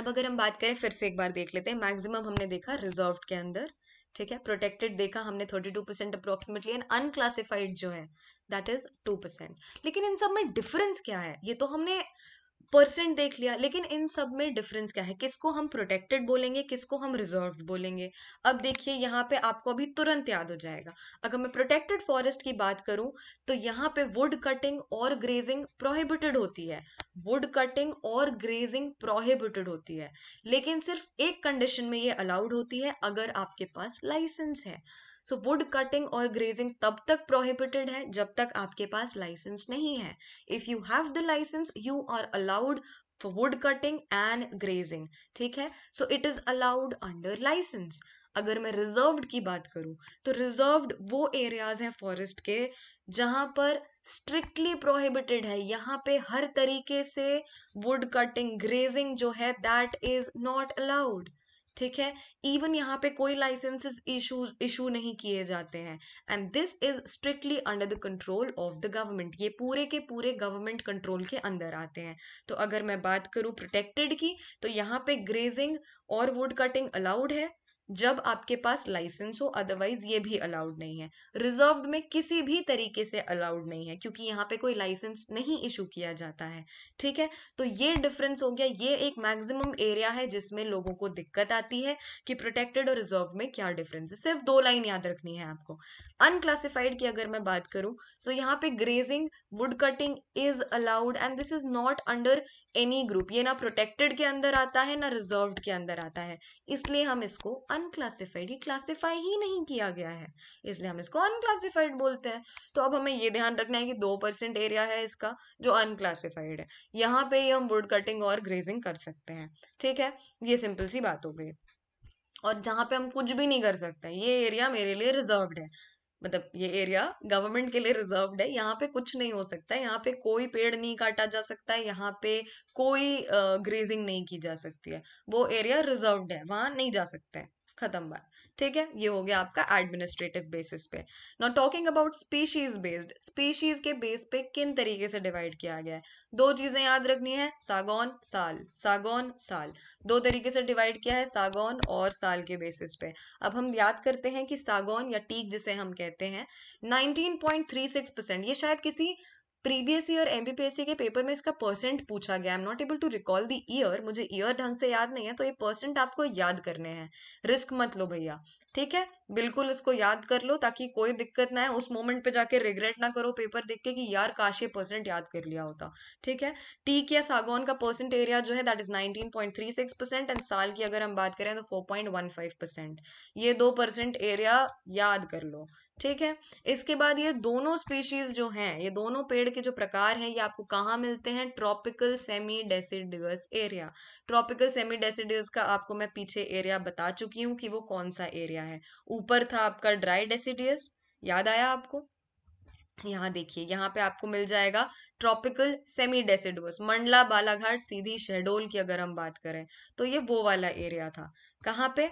अब अगर हम बात करें फिर से एक बार देख लेते हैं मैक्सिमम हमने देखा रिजर्व के अंदर ठीक है प्रोटेक्टेड देखा हमने thirty two percent approximately and unclassified जो है दैट इज टू परसेंट लेकिन इन सब में डिफरेंस क्या है ये तो हमने परसेंट देख लिया लेकिन इन सब में डिफरेंस क्या है किसको हम प्रोटेक्टेड बोलेंगे किसको हम रिजर्व बोलेंगे अब देखिए यहाँ पे आपको अभी तुरंत याद हो जाएगा अगर मैं प्रोटेक्टेड फॉरेस्ट की बात करूँ तो यहाँ पे वुड कटिंग और ग्रेजिंग प्रोहिबिटेड होती है वुड कटिंग और ग्रेजिंग प्रोहिबिटेड होती है लेकिन सिर्फ एक कंडीशन में ये अलाउड होती है अगर आपके पास लाइसेंस है सो वुड कटिंग और ग्रेजिंग तब तक प्रोहिबिटेड है जब तक आपके पास लाइसेंस नहीं है if you have the licence you are allowed for wood cutting and grazing ठीक है so it is allowed under licence अगर मैं रिजर्व्ड की बात करूं तो रिजर्व्ड वो एरियाज हैं फॉरेस्ट के जहां पर स्ट्रिक्टली प्रोहिबिटेड है यहाँ पे हर तरीके से वुड कटिंग ग्रेजिंग जो है दैट इज नॉट अलाउड ठीक है इवन यहाँ पे कोई लाइसेंसेस इशू इशू नहीं किए जाते हैं and this is strictly under the control of the government ये पूरे के पूरे गवर्नमेंट कंट्रोल के अंदर आते हैं तो अगर मैं बात करूँ प्रोटेक्टेड की तो यहाँ पे ग्रेजिंग और वुड कटिंग अलाउड है जब आपके पास लाइसेंस हो अदरवाइज ये भी अलाउड नहीं है रिजर्व में किसी भी तरीके से अलाउड नहीं है क्योंकि यहाँ पे कोई लाइसेंस नहीं इशू किया जाता है ठीक है तो ये डिफरेंस हो गया ये एक मैक्सिमम एरिया है जिसमें लोगों को दिक्कत आती है कि प्रोटेक्टेड और रिजर्व में क्या डिफरेंस है सिर्फ दो लाइन याद रखनी है आपको अनक्लासिफाइड की अगर मैं बात करूँ सो so यहाँ पे grazing wood cutting is allowed and this is not under any group ये ना प्रोटेक्टेड के अंदर आता है ना रिजर्व के अंदर आता है इसलिए हम इसको अनक्लासिफाइड ये क्लासिफाई ही नहीं किया गया है इसलिए हम इसको अनक्लासिफाइड बोलते हैं तो अब हमें ये ध्यान रखना है कि दो परसेंट एरिया है इसका जो अनक्लासिफाइड है यहाँ पे ही हम वुड कटिंग और ग्रेजिंग कर सकते हैं ठीक है ये सिंपल सी बात हो गई और जहाँ पे हम कुछ भी नहीं कर सकते ये एरिया मेरे लिए रिजर्व है मतलब ये एरिया गवर्नमेंट के लिए रिजर्व है यहाँ पे कुछ नहीं हो सकता है यहाँ पे कोई पेड़ नहीं काटा जा सकता है यहाँ पे कोई ग्रेजिंग नहीं की जा सकती है वो एरिया रिजर्व है वहां नहीं जा सकते खत्म बात ठीक है ये हो गया आपका एडमिनिस्ट्रेटिव बेसिस पे not talking about species based species के बेस पे किन तरीके से डिवाइड किया गया है दो चीजें याद रखनी है सागौन साल सागौन साल दो तरीके से डिवाइड किया है सागौन और साल के बेसिस पे अब हम याद करते हैं कि सागौन या टीक जिसे हम कहते हैं नाइनटीन ये शायद किसी प्रीवियस ईयर एमबीपीएससी के पेपर में इसका परसेंट पूछा गया am not able to recall the year मुझे ईयर ढंग से याद नहीं है तो ये परसेंट आपको याद करने हैं रिस्क मत लो भैया ठीक है बिल्कुल इसको याद कर लो ताकि कोई दिक्कत ना है उस मोमेंट पे जाके रिग्रेट ना करो पेपर देख के कि यार काश ये परसेंट याद कर लिया होता ठीक है टीक या सागौन का परसेंट एरिया जो है दैट इज 19.36 परसेंट एंड साल की अगर हम बात करें तो 4.15 परसेंट ये दो परसेंट एरिया याद कर लो ठीक है इसके बाद ये दोनों स्पीशीज जो हैं ये दोनों पेड़ के जो प्रकार हैं ये आपको कहाँ मिलते हैं tropical semi deciduous area tropical semi deciduous का आपको मैं पीछे एरिया बता चुकी हूँ कि वो कौन सा एरिया है ऊपर था आपका ड्राई डेसिडियस याद आया आपको यहाँ देखिए यहाँ पे आपको मिल जाएगा tropical semi deciduous Mandla Balaghat Sidhi Shahdol की अगर हम बात करें तो ये वो वाला एरिया था कहाँ पे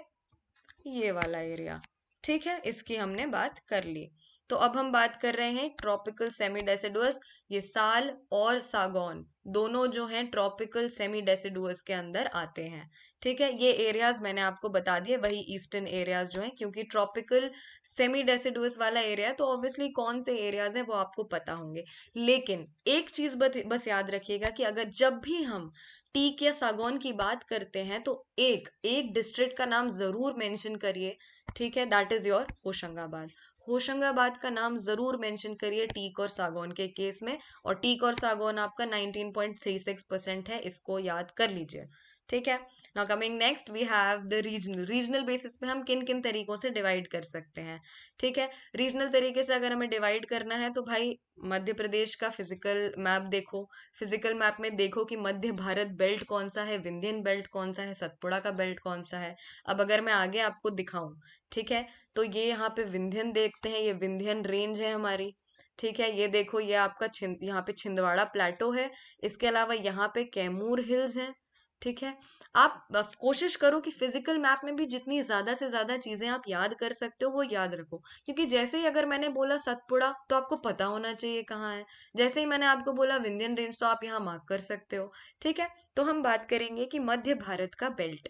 ये वाला एरिया ठीक है इसकी हमने बात कर ली तो अब हम बात कर रहे हैं ट्रॉपिकल सेमी डेसिडुअस ये साल और सागौन दोनों जो हैं ट्रॉपिकल सेमी डेसिडुअस के अंदर आते हैं ठीक है ये एरियाज मैंने आपको बता दिए वही ईस्टर्न एरियाज जो हैं क्योंकि ट्रॉपिकल सेमी डेसिडुअस वाला एरिया तो ऑब्वियसली कौन से एरियाज हैं वो आपको पता होंगे लेकिन एक चीज बस याद रखिएगा कि अगर जब भी हम टीक या सागौन की बात करते हैं तो एक एक डिस्ट्रिक्ट का नाम ज़रूर मेंशन करिए ठीक है that is your Hoshangabad Hoshangabad का नाम ज़रूर मेंशन करिए टीक और सागौन के केस में और टीक और सागौन आपका 19.36 परसेंट है इसको याद कर लीजिए ठीक है now coming next we have the regional regional basis पे हम किन किन तरीकों से डिवाइड कर सकते हैं ठीक है रीजनल तरीके से अगर हमें डिवाइड करना है तो भाई मध्य प्रदेश का फिजिकल मैप देखो फिजिकल मैप में देखो कि मध्य भारत बेल्ट कौन सा है विंध्यन बेल्ट कौन सा है सतपुड़ा का बेल्ट कौन सा है अब अगर मैं आगे आपको दिखाऊं ठीक है तो ये यहाँ पे विंध्यन देखते हैं ये विंध्यन रेंज है हमारी ठीक है ये देखो ये आपका छिंद यहाँ पे छिंदवाड़ा प्लेटो है इसके अलावा यहाँ पे कैमूर हिल्स हैं ठीक है आप कोशिश करो कि फिजिकल मैप में भी जितनी ज्यादा से ज्यादा चीजें आप याद कर सकते हो वो याद रखो क्योंकि जैसे ही अगर मैंने बोला सतपुड़ा तो आपको पता होना चाहिए कहाँ है जैसे ही मैंने आपको बोला विंध्यन रेंज तो आप यहाँ मार्क कर सकते हो ठीक है तो हम बात करेंगे कि मध्य भारत का बेल्ट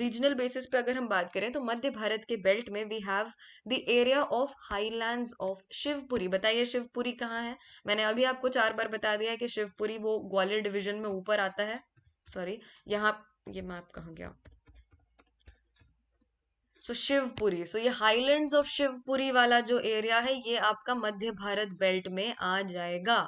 रीजनल बेसिस पे अगर हम बात करें तो मध्य भारत के बेल्ट में we have the area of highland of Shivpuri बताइए शिवपुरी कहाँ है मैंने अभी आपको चार बार बता दिया कि शिवपुरी वो ग्वालियर डिविजन में ऊपर आता है सॉरी यहाँ ये मैप कहा गया so so, Shivpuri so so, ये हाइलैंड्स ऑफ शिवपुरी वाला जो एरिया है ये आपका मध्य भारत बेल्ट में आ जाएगा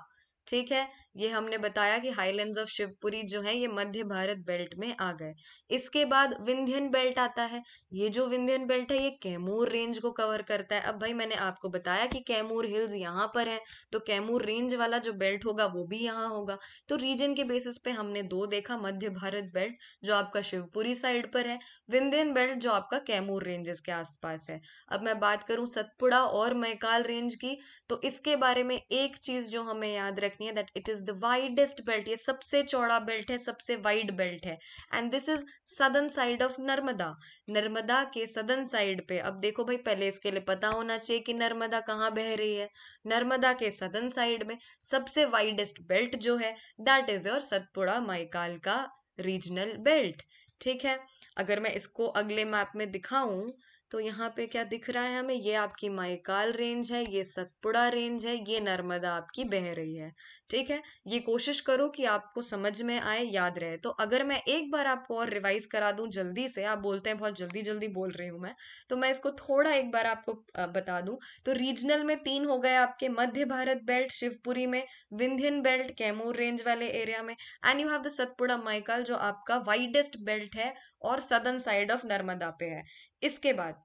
ठीक है ये हमने बताया कि हाईलैंड ऑफ शिवपुरी जो है ये मध्य भारत बेल्ट में आ गए इसके बाद विंध्यन बेल्ट आता है ये जो विंध्यन बेल्ट है ये कैमूर रेंज को कवर करता है अब भाई मैंने आपको बताया कि कैमूर हिल्स यहाँ पर है तो कैमूर रेंज वाला जो बेल्ट होगा वो भी यहाँ होगा तो रीजन के बेसिस पे हमने दो देखा मध्य भारत बेल्ट जो आपका शिवपुरी साइड पर है विंध्यन बेल्ट जो आपका कैमूर रेंजेस के आसपास है अब मैं बात करूं सतपुड़ा और मैकाल रेंज की तो इसके बारे में एक चीज जो हमें याद रखनी है that it is is the widest belt ये सबसे चौड़ा बेल्ट है सबसे वाइड बेल्ट है and this is southern side of Narmada Narmada के सदन साइड पे अब देखो भाई पहले इसके लिए पता होना चाहिए कि नर्मदा कहाँ बह रही है नर्मदा के सदन साइड में सबसे वाइडेस्ट बेल्ट जो है that is your Satpura Maikal का रीजनल बेल्ट ठीक है अगर मैं इसको अगले मैप में दिखाऊं तो यहाँ पे क्या दिख रहा है हमें ये आपकी माइकाल रेंज है ये सतपुड़ा रेंज है ये नर्मदा आपकी बह रही है ठीक है ये कोशिश करो कि आपको समझ में आए याद रहे तो अगर मैं एक बार आपको और रिवाइज करा दूं जल्दी से आप बोलते हैं बहुत जल्दी जल्दी बोल रही हूँ मैं तो मैं इसको थोड़ा एक बार आपको बता दूं तो रीजनल में तीन हो गए आपके मध्य भारत बेल्ट शिवपुरी में विंध्यन बेल्ट कैमूर रेंज वाले एरिया में and you have the Satpura Maikal जो आपका वाइडेस्ट बेल्ट है और सदर्न साइड ऑफ नर्मदा पे है इसके बाद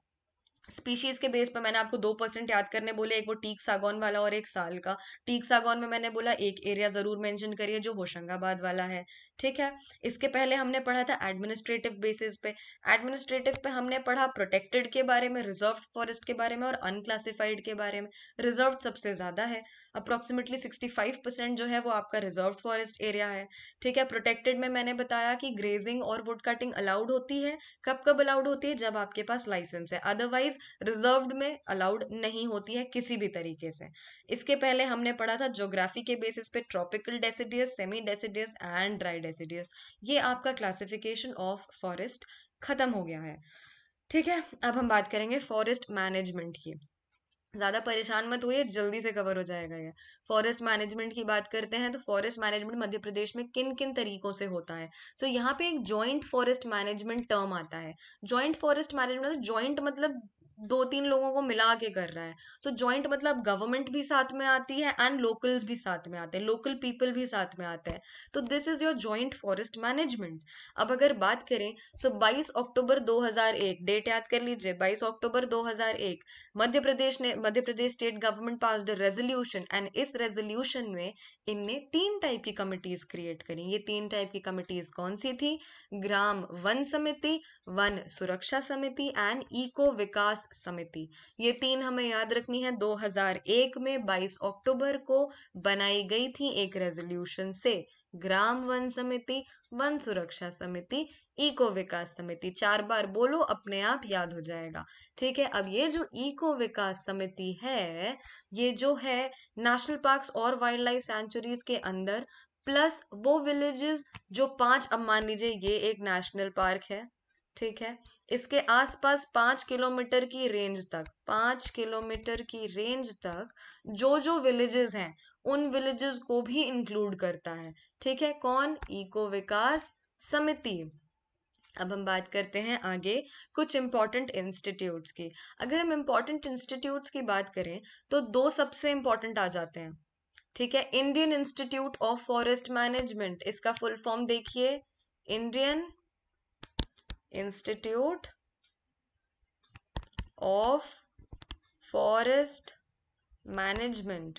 स्पीशीज़ के बेस पर मैंने आपको दो परसेंट याद करने बोले एक वो टीक सागौन वाला और एक साल का टीक सागौन में मैंने बोला एक एरिया ज़रूर मेंशन करिए जो होशंगाबाद वाला है ठीक है इसके पहले हमने पढ़ा था एडमिनिस्ट्रेटिव बेसिस पे एडमिनिस्ट्रेटिव पे हमने पढ़ा प्रोटेक्टेड के बारे में रिजर्व फॉरेस्ट के बारे में और अनक्लासीफाइड के बारे में रिजर्व सबसे ज़्यादा है सिक्सटी फाइव परसेंट जो है वो आपका रिजर्व फॉरेस्ट एरिया है ठीक है प्रोटेक्टेड में मैंने बताया कि ग्रेजिंग और वुड कटिंग अलाउड होती है कब कब अलाउड होती है जब आपके पास लाइसेंस है अदरवाइज रिजर्व में अलाउड नहीं होती है किसी भी तरीके से इसके पहले हमने पढ़ा था जोग्राफी के बेसिस पे tropical deciduous semi deciduous and dry deciduous ये आपका क्लासिफिकेशन ऑफ फॉरेस्ट खत्म हो गया है ठीक है अब हम बात करेंगे फॉरेस्ट मैनेजमेंट की ज़्यादा परेशान मत हुई जल्दी से कवर हो जाएगा ये फॉरेस्ट मैनेजमेंट की बात करते हैं तो फॉरेस्ट मैनेजमेंट मध्य प्रदेश में किन किन तरीकों से होता है सो so, यहाँ पे एक जॉइंट फॉरेस्ट मैनेजमेंट टर्म आता है जॉइंट फॉरेस्ट मैनेजमेंट जॉइंट मतलब दो तीन लोगों को मिला के कर रहा है तो जॉइंट मतलब गवर्नमेंट भी साथ में आती है एंड लोकल्स भी साथ में आते हैं लोकल पीपल भी साथ में आते हैं तो this is your joint forest management अब अगर बात करें सो so 22 अक्टूबर 2001 डेट याद कर लीजिए 22 अक्टूबर 2001 मध्य प्रदेश ने Madhya Pradesh state government pass resolution and इस रेजोल्यूशन में इनने तीन टाइप की कमिटीज क्रिएट करी ये तीन टाइप की कमिटीज कौन सी थी ग्राम वन समिति वन सुरक्षा समिति एंड इको विकास समिति ये तीन हमें याद रखनी है 2001 में 22 अक्टूबर को बनाई गई थी एक रेजोल्यूशन से ग्राम वन समिति वन सुरक्षा समिति इको विकास समिति चार बार बोलो अपने आप याद हो जाएगा ठीक है अब ये जो इको विकास समिति है ये जो है नेशनल पार्क्स और वाइल्ड लाइफ सेंचुरीज के अंदर प्लस वो विलेजेस जो पांच अब मान लीजिए ये एक नेशनल पार्क है ठीक है इसके आसपास पांच किलोमीटर की रेंज तक पांच किलोमीटर की रेंज तक जो जो विलेजेस हैं उन विलेजेस को भी इंक्लूड करता है ठीक है कौन इको विकास समिति अब हम बात करते हैं आगे कुछ इम्पॉर्टेंट इंस्टीट्यूट्स की अगर हम इम्पॉर्टेंट इंस्टीट्यूट्स की बात करें तो दो सबसे इम्पॉर्टेंट आ जाते हैं ठीक है Indian institute of forest management इसका फुल फॉर्म देखिए Indian institute of forest management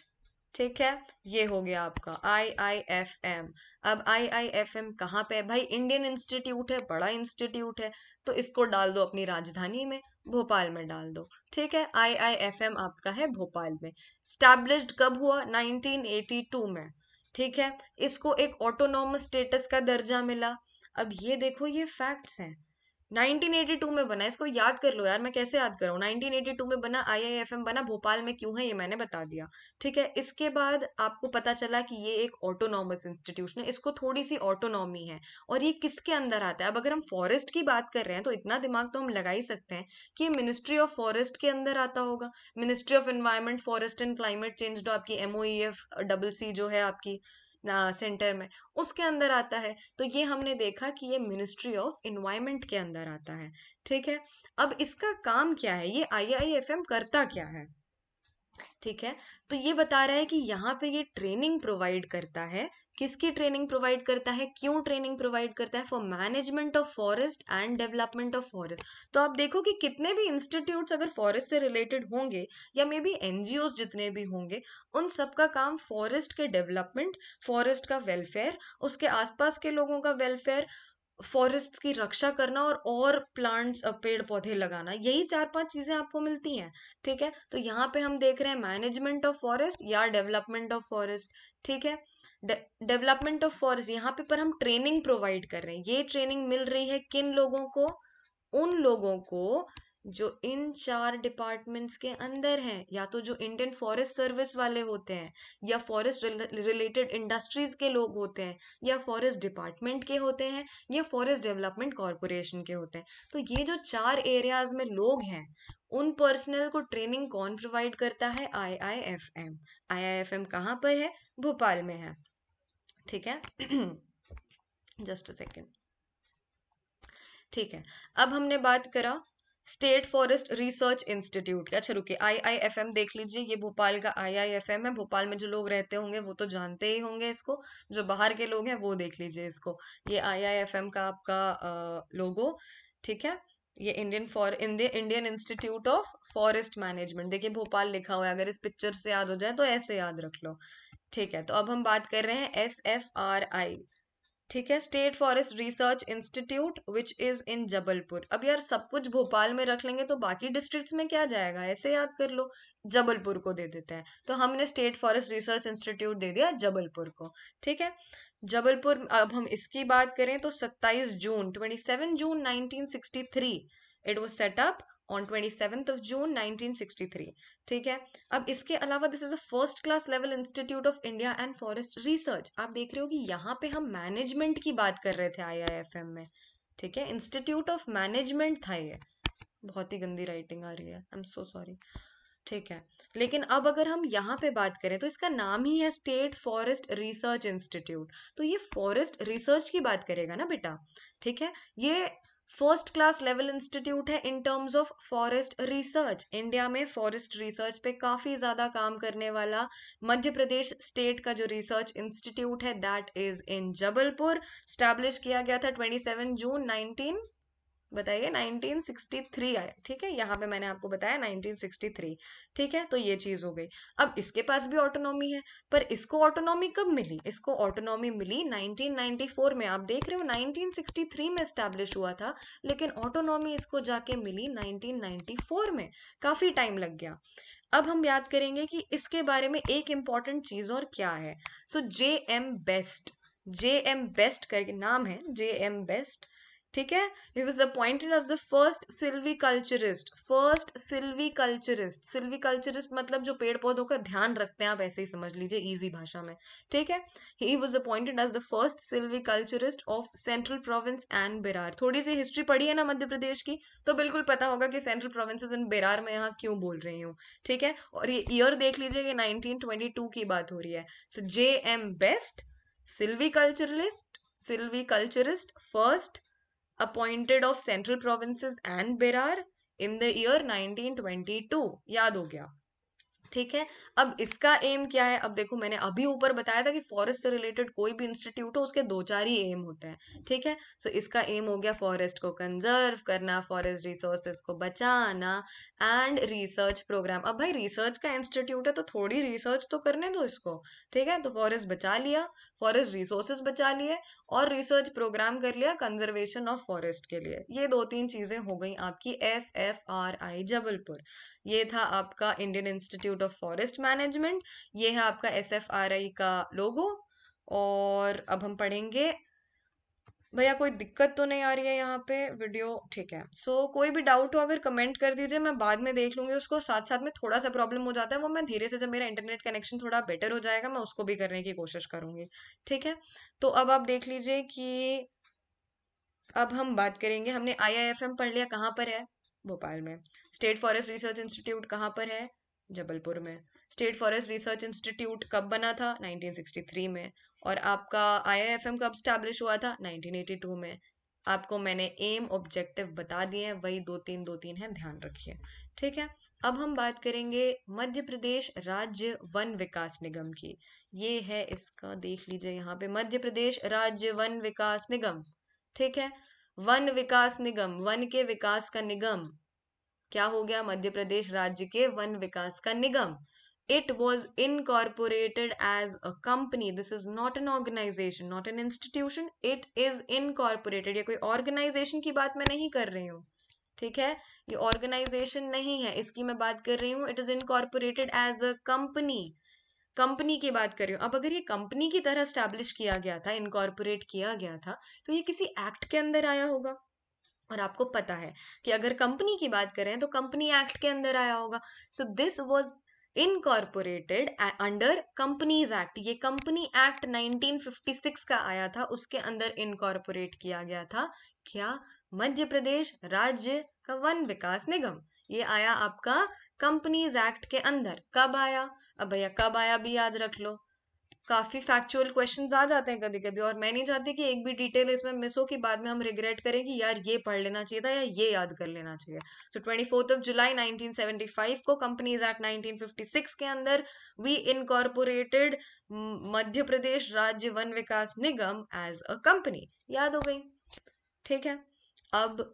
ठीक है ये हो गया आपका आई आई एफ एम अब आई आई एफ एम कहाँ पे है भाई इंडियन इंस्टीट्यूट है बड़ा इंस्टीट्यूट है तो इसको डाल दो अपनी राजधानी में भोपाल में डाल दो ठीक है आई आई एफ एम आपका है भोपाल में स्टैब्लिश कब हुआ 1982 में ठीक है इसको एक ऑटोनॉमस स्टेटस का दर्जा मिला अब ये देखो ये फैक्ट्स हैं 1982 में बना इसको याद कर लो यार मैं कैसे याद करूँ 1982 में बना आईआईएफएम बना भोपाल में क्यों है ये मैंने बता दिया ठीक है इसके बाद आपको पता चला कि ये एक ऑटोनॉमस इंस्टीट्यूशन है इसको थोड़ी सी ऑटोनॉमी है और ये किसके अंदर आता है अब अगर हम फॉरेस्ट की बात कर रहे हैं तो इतना दिमाग तो हम लगा ही सकते हैं कि ये मिनिस्ट्री ऑफ फॉरेस्ट के अंदर आता होगा ministry of environment forest and climate change जो आपकी एम एमओईएफ डबल सी जो है आपकी सेंटर में उसके अंदर आता है तो ये हमने देखा कि ये मिनिस्ट्री ऑफ इन्वायरमेंट के अंदर आता है ठीक है अब इसका काम क्या है ये आईआईएफएम करता क्या है ठीक है तो ये बता रहा है कि यहाँ पे ये ट्रेनिंग प्रोवाइड करता है किसकी ट्रेनिंग प्रोवाइड करता है क्यों ट्रेनिंग प्रोवाइड करता है for management of forest and development of forest तो आप देखो कि कितने भी इंस्टीट्यूट्स अगर फॉरेस्ट से रिलेटेड होंगे या मे बी एन जितने भी होंगे उन सब का काम फॉरेस्ट के डेवलपमेंट फॉरेस्ट का वेलफेयर उसके आसपास के लोगों का वेलफेयर फॉरेस्ट की रक्षा करना और और प्लांट्स पेड़ पौधे लगाना यही चार पांच चीजें आपको मिलती हैं ठीक है तो यहाँ पे हम देख रहे हैं मैनेजमेंट ऑफ फॉरेस्ट या डेवलपमेंट ऑफ फॉरेस्ट ठीक है डेवलपमेंट ऑफ फॉरेस्ट यहाँ पे पर हम ट्रेनिंग प्रोवाइड कर रहे हैं ये ट्रेनिंग मिल रही है किन लोगों को उन लोगों को जो इन चार डिपार्टमेंट्स के अंदर हैं या तो जो इंडियन फॉरेस्ट सर्विस वाले होते हैं या फॉरेस्ट रिलेटेड इंडस्ट्रीज के लोग होते हैं या फॉरेस्ट डिपार्टमेंट के होते हैं या फॉरेस्ट डेवलपमेंट कॉरपोरेशन के होते हैं तो ये जो चार एरियाज में लोग हैं उन पर्सनल को ट्रेनिंग कौन प्रोवाइड करता है I I F M I I F M कहाँ पर है भोपाल में है ठीक है जस्ट अ सेकेंड ठीक है अब हमने बात करा स्टेट फॉरेस्ट रिसर्च इंस्टीट्यूट अच्छा रुकिए आईआईएफएम देख लीजिए ये भोपाल का आईआईएफएम है भोपाल में जो लोग रहते होंगे वो तो जानते ही होंगे इसको जो बाहर के लोग हैं वो देख लीजिए इसको ये आईआईएफएम का आपका लोगो ठीक है ये Indian for Indian institute of forest management देखिए भोपाल लिखा हुआ है अगर इस पिक्चर से याद हो जाए तो ऐसे याद रख लो ठीक है तो अब हम बात कर रहे हैं एस एफ आर आई ठीक है state forest research institute which is in Jabalpur अब यार सब कुछ भोपाल में रख लेंगे तो बाकी डिस्ट्रिक्ट्स में क्या जाएगा ऐसे याद कर लो जबलपुर को दे देते हैं तो हमने स्टेट फॉरेस्ट रिसर्च इंस्टीट्यूट दे दिया जबलपुर को ठीक है जबलपुर अब हम इसकी बात करें तो 27 जून 27 जून 1963 it was set up on twenty seventh of June nineteen sixty three ठीक है अब इसके अलावा this is a first class level institute of India and forest research आप देख रहे हो कि यहाँ पे हम मैनेजमेंट की बात कर रहे थे आई आई एफ एम में ठीक है इंस्टीट्यूट ऑफ मैनेजमेंट था ये बहुत ही गंदी राइटिंग आ रही है आई एम सो सॉरी ठीक है लेकिन अब अगर हम यहाँ पे बात करें तो इसका नाम ही है स्टेट फॉरेस्ट रिसर्च इंस्टीट्यूट तो ये फॉरेस्ट रिसर्च की बात करेगा ना बेटा ठीक है ये फर्स्ट क्लास लेवल इंस्टीट्यूट है in terms of forest research India में फॉरेस्ट रिसर्च पे काफ़ी ज़्यादा काम करने वाला मध्य प्रदेश स्टेट का जो रिसर्च इंस्टीट्यूट है that is in Jabalpur establish किया गया था 27 जून नाइनटीन बताइए 1963 आया ठीक है यहाँ पे मैंने आपको बताया 1963 ठीक है तो ये चीज हो गई अब इसके पास भी ऑटोनॉमी है पर इसको ऑटोनॉमी कब मिली इसको ऑटोनॉमी मिली 1994 में आप देख रहे हो 1963 में स्टैब्लिश हुआ था लेकिन ऑटोनॉमी इसको जाके मिली 1994 में काफी टाइम लग गया अब हम याद करेंगे कि इसके बारे में एक इम्पॉर्टेंट चीज और क्या है so J M Best J M Best करके नाम है जे एम बेस्ट ठीक है he was appointed as the first silviculturist first silviculturist silviculturist मतलब जो पेड़ पौधों का ध्यान रखते हैं आप ऐसे ही समझ लीजिए इजी भाषा में ठीक है he was appointed as the first silviculturist of central province and Berar थोड़ी सी हिस्ट्री पढ़ी है ना मध्य प्रदेश की तो बिल्कुल पता होगा कि सेंट्रल प्रोविंसेज इन बिरार में यहाँ क्यों बोल रही हूँ ठीक है और ये ईयर देख लीजिए कि नाइनटीन की बात हो रही है so J M Best silviculturalist silviculturist first appointed of central provinces and Berar in the year 1922 याद हो गया ठीक है अब इसका एम क्या है अब देखो मैंने अभी ऊपर बताया था कि फॉरेस्ट से रिलेटेड कोई भी इंस्टीट्यूट हो उसके दो चार ही एम होते हैं ठीक है सो so, इसका एम हो गया फॉरेस्ट को कंजर्व करना फॉरेस्ट रिसोर्सेस को बचाना एंड रिसर्च प्रोग्राम अब भाई रिसर्च का इंस्टीट्यूट है तो थोड़ी रिसर्च तो करने दो इसको ठीक है तो फॉरेस्ट बचा लिया फॉरेस्ट रिसोर्सेज बचा लिए और रिसर्च प्रोग्राम कर लिया कंजर्वेशन ऑफ फॉरेस्ट के लिए ये दो तीन चीज़ें हो गई आपकी S F R I Jabalpur ये था आपका Indian institute institute of forest management ये है आपका एस एफ आर आई का लोगो और अब हम पढ़ेंगे भैया कोई दिक्कत तो नहीं आ रही है यहाँ पे वीडियो ठीक है सो so, कोई भी डाउट हो अगर कमेंट कर दीजिए मैं बाद में देख लूंगी उसको साथ साथ में थोड़ा सा प्रॉब्लम हो जाता है वो मैं धीरे से जब मेरा इंटरनेट कनेक्शन थोड़ा बेटर हो जाएगा मैं उसको भी करने की कोशिश करूंगी ठीक है तो अब आप देख लीजिए कि अब हम बात करेंगे हमने आई पढ़ लिया कहाँ पर है भोपाल में स्टेट फॉरेस्ट रिसर्च इंस्टीट्यूट कहाँ पर है जबलपुर में स्टेट फॉरेस्ट रिसर्च इंस्टीट्यूट कब बना था 1963 में और आपका आईआईएफएम कब स्टैब्लिश हुआ था 1982 में आपको मैंने एम ऑब्जेक्टिव बता दिए हैं वही दो तीन दो तीन है ध्यान रखिए ठीक है अब हम बात करेंगे मध्य प्रदेश राज्य वन विकास निगम की ये है इसका देख लीजिए यहाँ पे मध्य प्रदेश राज्य वन विकास निगम ठीक है वन विकास निगम वन के विकास का निगम क्या हो गया मध्य प्रदेश राज्य के वन विकास का निगम it was incorporated as a company this is not an organisation not an institution it is incorporated या कोई ऑर्गेनाइजेशन की बात मैं नहीं कर रही हूँ ठीक है ये ऑर्गेनाइजेशन नहीं है इसकी मैं बात कर रही हूँ it is incorporated as a company company की बात कर रही हूँ अब अगर ये कंपनी की तरह स्टैब्लिश किया गया था इनकॉर्पोरेट किया गया था तो ये किसी एक्ट के अंदर आया होगा और आपको पता है कि अगर कंपनी की बात करें तो कंपनी एक्ट के अंदर आया होगा so this was incorporated under companies act ये कंपनी एक्ट 1956 का आया था उसके अंदर इनकॉर्पोरेट किया गया था क्या मध्य प्रदेश राज्य का वन विकास निगम ये आया आपका कंपनीज एक्ट के अंदर कब आया अब भैया कब आया भी याद रख लो काफ़ी फैक्चुअल क्वेश्चन आ जाते हैं कभी कभी और मैं नहीं चाहती कि एक भी डिटेल इसमें मिस हो कि बाद में हम रिग्रेट करें कि यार ये पढ़ लेना चाहिए था या ये याद कर लेना चाहिए so twenty fourth of July 1975 को कंपनीज एक्ट 1956 के अंदर वी इनकॉर्पोरेटेड मध्य प्रदेश राज्य वन विकास निगम एज अ कंपनी याद हो गई ठीक है अब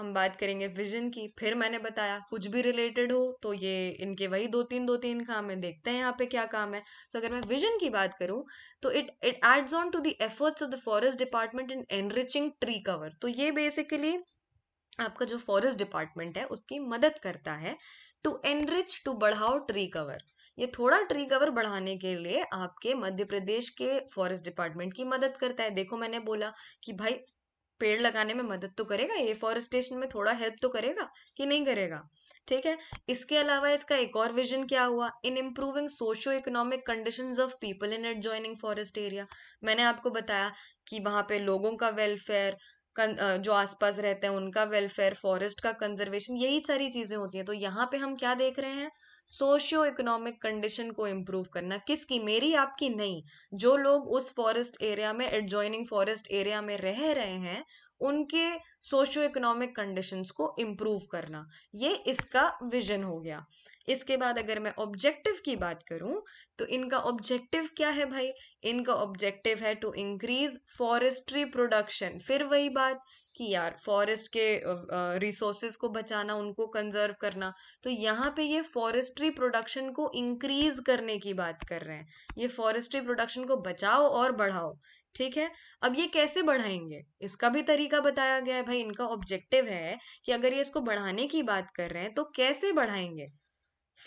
हम बात करेंगे विजन की फिर मैंने बताया कुछ भी रिलेटेड हो तो ये इनके वही दो तीन दो तीन काम है देखते हैं यहाँ पे क्या काम है सो so, अगर मैं विजन की बात करूँ तो it it adds on to the efforts of the forest department in enriching tree cover तो ये बेसिकली आपका जो फॉरेस्ट डिपार्टमेंट है उसकी मदद करता है टू एनरिच टू बढ़ाओ ट्री कवर ये थोड़ा ट्री कवर बढ़ाने के लिए आपके मध्य प्रदेश के फॉरेस्ट डिपार्टमेंट की मदद करता है देखो मैंने बोला कि भाई पेड़ लगाने में मदद तो करेगा एफॉरेस्टेशन में थोड़ा हेल्प तो करेगा कि नहीं करेगा ठीक है इसके अलावा इसका एक और विजन क्या हुआ in improving socio economic condition of people in adjoining forest area मैंने आपको बताया कि वहाँ पे लोगों का वेलफेयर जो आसपास रहते हैं उनका वेलफेयर फॉरेस्ट का कंजर्वेशन यही सारी चीजें होती हैं तो यहाँ पे हम क्या देख रहे हैं सोशियो इकोनॉमिक कंडीशन को इम्प्रूव करना किसकी मेरी आपकी नहीं जो लोग उस फॉरेस्ट एरिया में एडजॉइनिंग फॉरेस्ट एरिया में रह रहे हैं उनके सोशो इकोनॉमिक कंडीशंस को इम्प्रूव करना ये इसका विजन हो गया इसके बाद अगर मैं ऑब्जेक्टिव की बात करूं तो इनका ऑब्जेक्टिव क्या है भाई इनका ऑब्जेक्टिव है टू इंक्रीज फॉरेस्ट्री प्रोडक्शन फिर वही बात कि यार फॉरेस्ट के रिसोर्सेज को बचाना उनको कंजर्व करना तो यहाँ पे ये फॉरेस्ट्री प्रोडक्शन को इंक्रीज करने की बात कर रहे हैं ये फॉरेस्ट्री प्रोडक्शन को बचाओ और बढ़ाओ ठीक है अब ये कैसे बढ़ाएंगे इसका भी तरीका बताया गया है भाई इनका ऑब्जेक्टिव है कि अगर ये इसको बढ़ाने की बात कर रहे हैं तो कैसे बढ़ाएंगे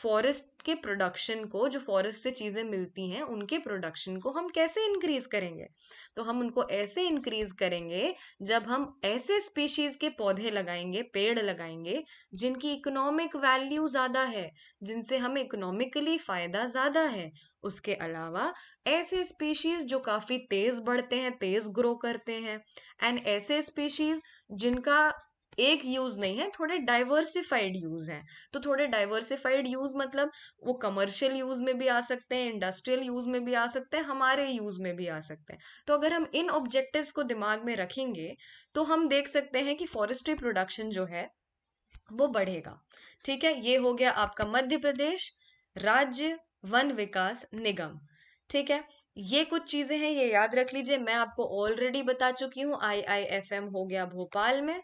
फॉरेस्ट के प्रोडक्शन को जो फॉरेस्ट से चीज़ें मिलती हैं उनके प्रोडक्शन को हम कैसे इंक्रीज करेंगे तो हम उनको ऐसे इंक्रीज करेंगे जब हम ऐसे स्पीशीज के पौधे लगाएंगे पेड़ लगाएंगे जिनकी इकोनॉमिक वैल्यू ज़्यादा है जिनसे हमें इकोनॉमिकली फ़ायदा ज़्यादा है उसके अलावा ऐसे स्पीशीज़ जो काफ़ी तेज़ बढ़ते हैं तेज़ ग्रो करते हैं एंड ऐसे स्पीशीज़ जिनका एक यूज नहीं है थोड़े डाइवर्सिफाइड यूज हैं तो थोड़े डाइवर्सिफाइड यूज मतलब वो कमर्शियल यूज में भी आ सकते हैं इंडस्ट्रियल यूज में भी आ सकते हैं हमारे यूज में भी आ सकते हैं तो अगर हम इन ऑब्जेक्टिव्स को दिमाग में रखेंगे तो हम देख सकते हैं कि फॉरेस्ट्री प्रोडक्शन जो है वो बढ़ेगा ठीक है ये हो गया आपका मध्य प्रदेश राज्य वन विकास निगम ठीक है ये कुछ चीजें हैं ये याद रख लीजिए मैं आपको ऑलरेडी बता चुकी हूँ एम हो गया भोपाल में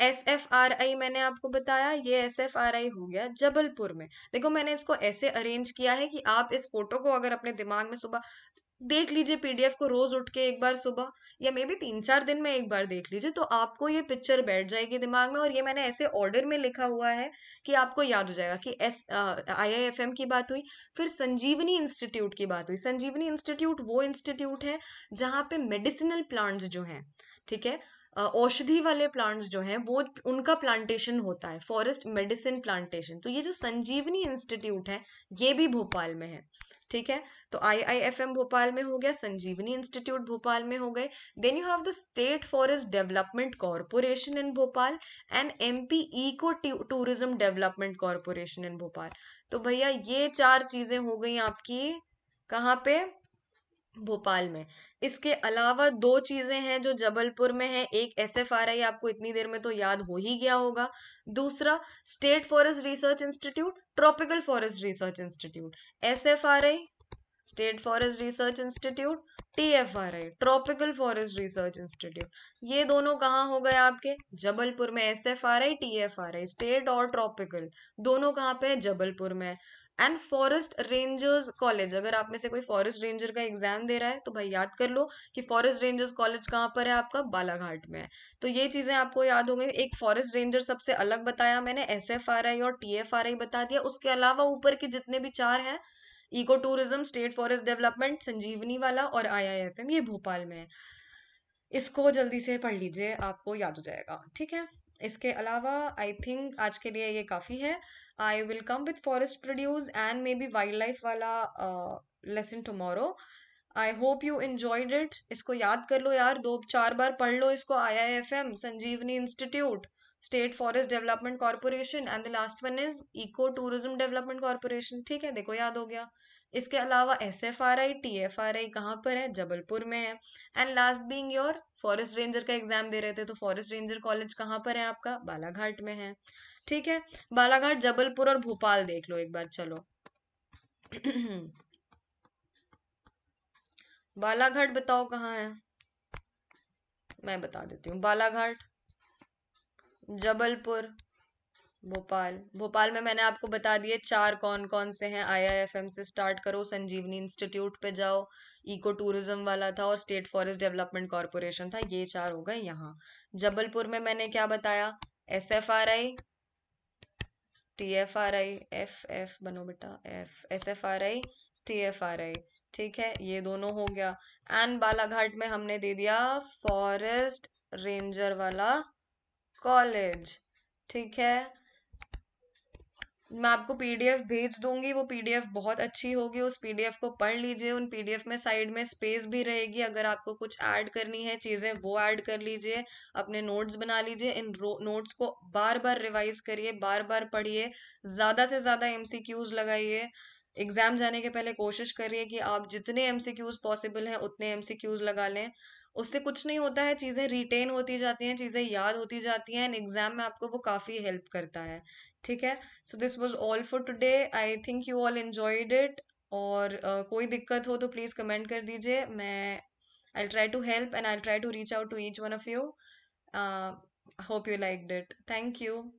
एस एफ आर आई मैंने आपको बताया ये एस एफ आर आई हो गया जबलपुर में देखो मैंने इसको ऐसे अरेंज किया है कि आप इस फोटो को अगर अपने दिमाग में सुबह देख लीजिए पीडीएफ को रोज उठ के एक बार सुबह या मे बी तीन चार दिन में एक बार देख लीजिए तो आपको ये पिक्चर बैठ जाएगी दिमाग में और ये मैंने ऐसे ऑर्डर में लिखा हुआ है कि आपको याद हो जाएगा कि एस आईआईएफएम की बात हुई फिर संजीवनी इंस्टीट्यूट की बात हुई संजीवनी इंस्टीट्यूट वो इंस्टीट्यूट है जहाँ पे मेडिसिनल प्लांट्स जो हैं ठीक है औषधि वाले प्लांट्स जो हैं वो उनका प्लांटेशन होता है फॉरेस्ट मेडिसिन प्लांटेशन तो ये जो संजीवनी इंस्टीट्यूट है ये भी भोपाल में है ठीक है तो I I F M Bhopal में हो गया संजीवनी इंस्टीट्यूट भोपाल में हो गए then you have the state forest development corporation in Bhopal and M P ecotourism development corporation in Bhopal तो भैया ये चार चीजें हो गई आपकी कहाँ पे भोपाल में इसके अलावा दो चीज़ें हैं जो जबलपुर में है एक एस एफ आर आई आपको इतनी देर में तो याद हो ही गया होगा दूसरा state forest research institute tropical forest research institute S F R I state forest research institute T F R I tropical forest research institute ये दोनों कहाँ हो गए आपके जबलपुर में S F R I T F R I state और tropical दोनों कहाँ पे है जबलपुर में एंड फॉरेस्ट रेंजर्स कॉलेज अगर आप में से कोई फॉरेस्ट रेंजर का एग्जाम दे रहा है तो भाई याद कर लो कि फॉरेस्ट रेंजर्स कॉलेज कहाँ पर है आपका बालाघाट में है तो ये चीज़ें आपको याद होंगी एक फॉरेस्ट रेंजर सबसे अलग बताया मैंने एस एफ आर आई और टी एफ आर आई बता दिया उसके अलावा ऊपर के जितने भी चार हैं ecotourism state forest development Sanjeevani वाला और आई आई एफ एम ये भोपाल में है इसको जल्दी से पढ़ लीजिए आपको याद हो जाएगा ठीक है इसके अलावा आई थिंक आज के लिए ये काफ़ी है I will come with forest produce and maybe wildlife वाला lesson tomorrow I hope you enjoyed it इसको याद कर लो यार दो चार बार पढ़ लो इसको I I F M Sanjeevani institute state forest development corporation and the last one is ecotourism development corporation ठीक है देखो याद हो गया इसके अलावा S F R I T F R I कहाँ पर है जबलपुर में है and last being your forest ranger का एग्जाम दे रहे थे तो फॉरेस्ट रेंजर कॉलेज कहाँ पर है आपका बालाघाट में है ठीक है बालाघाट जबलपुर और भोपाल देख लो एक बार चलो बालाघाट बताओ कहाँ है मैं बता देती हूँ बालाघाट जबलपुर भोपाल भोपाल में मैंने आपको बता दिए चार कौन कौन से हैं आईआईएफएम से स्टार्ट करो संजीवनी इंस्टीट्यूट पे जाओ इको टूरिज्म वाला था और स्टेट फॉरेस्ट डेवलपमेंट कॉरपोरेशन था ये चार हो गए यहाँ जबलपुर में मैंने क्या बताया S F R I T F R I F F बनो बेटा F S F R I T F R I ठीक है ये दोनों हो गया एंड बालाघाट में हमने दे दिया फॉरेस्ट रेंजर वाला कॉलेज ठीक है मैं आपको पीडीएफ भेज दूंगी वो पीडीएफ बहुत अच्छी होगी उस पीडीएफ को पढ़ लीजिए उन पीडीएफ में साइड में स्पेस भी रहेगी अगर आपको कुछ ऐड करनी है चीज़ें वो ऐड कर लीजिए अपने नोट्स बना लीजिए इन नोट्स को बार बार रिवाइज करिए बार बार पढ़िए ज़्यादा से ज़्यादा एम लगाइए एग्ज़ाम जाने के पहले कोशिश करिए कि आप जितने एम पॉसिबल हैं उतने एम लगा लें उससे कुछ नहीं होता है चीज़ें रिटेन होती जाती हैं चीज़ें याद होती जाती हैं एंड एग्जाम में आपको वो काफ़ी हेल्प करता है ठीक है so this was all for today I think you all enjoyed it और uh, कोई दिक्कत हो तो प्लीज़ कमेंट कर दीजिए मैं I try to help and I try to reach out to each one of you hope you liked it thank you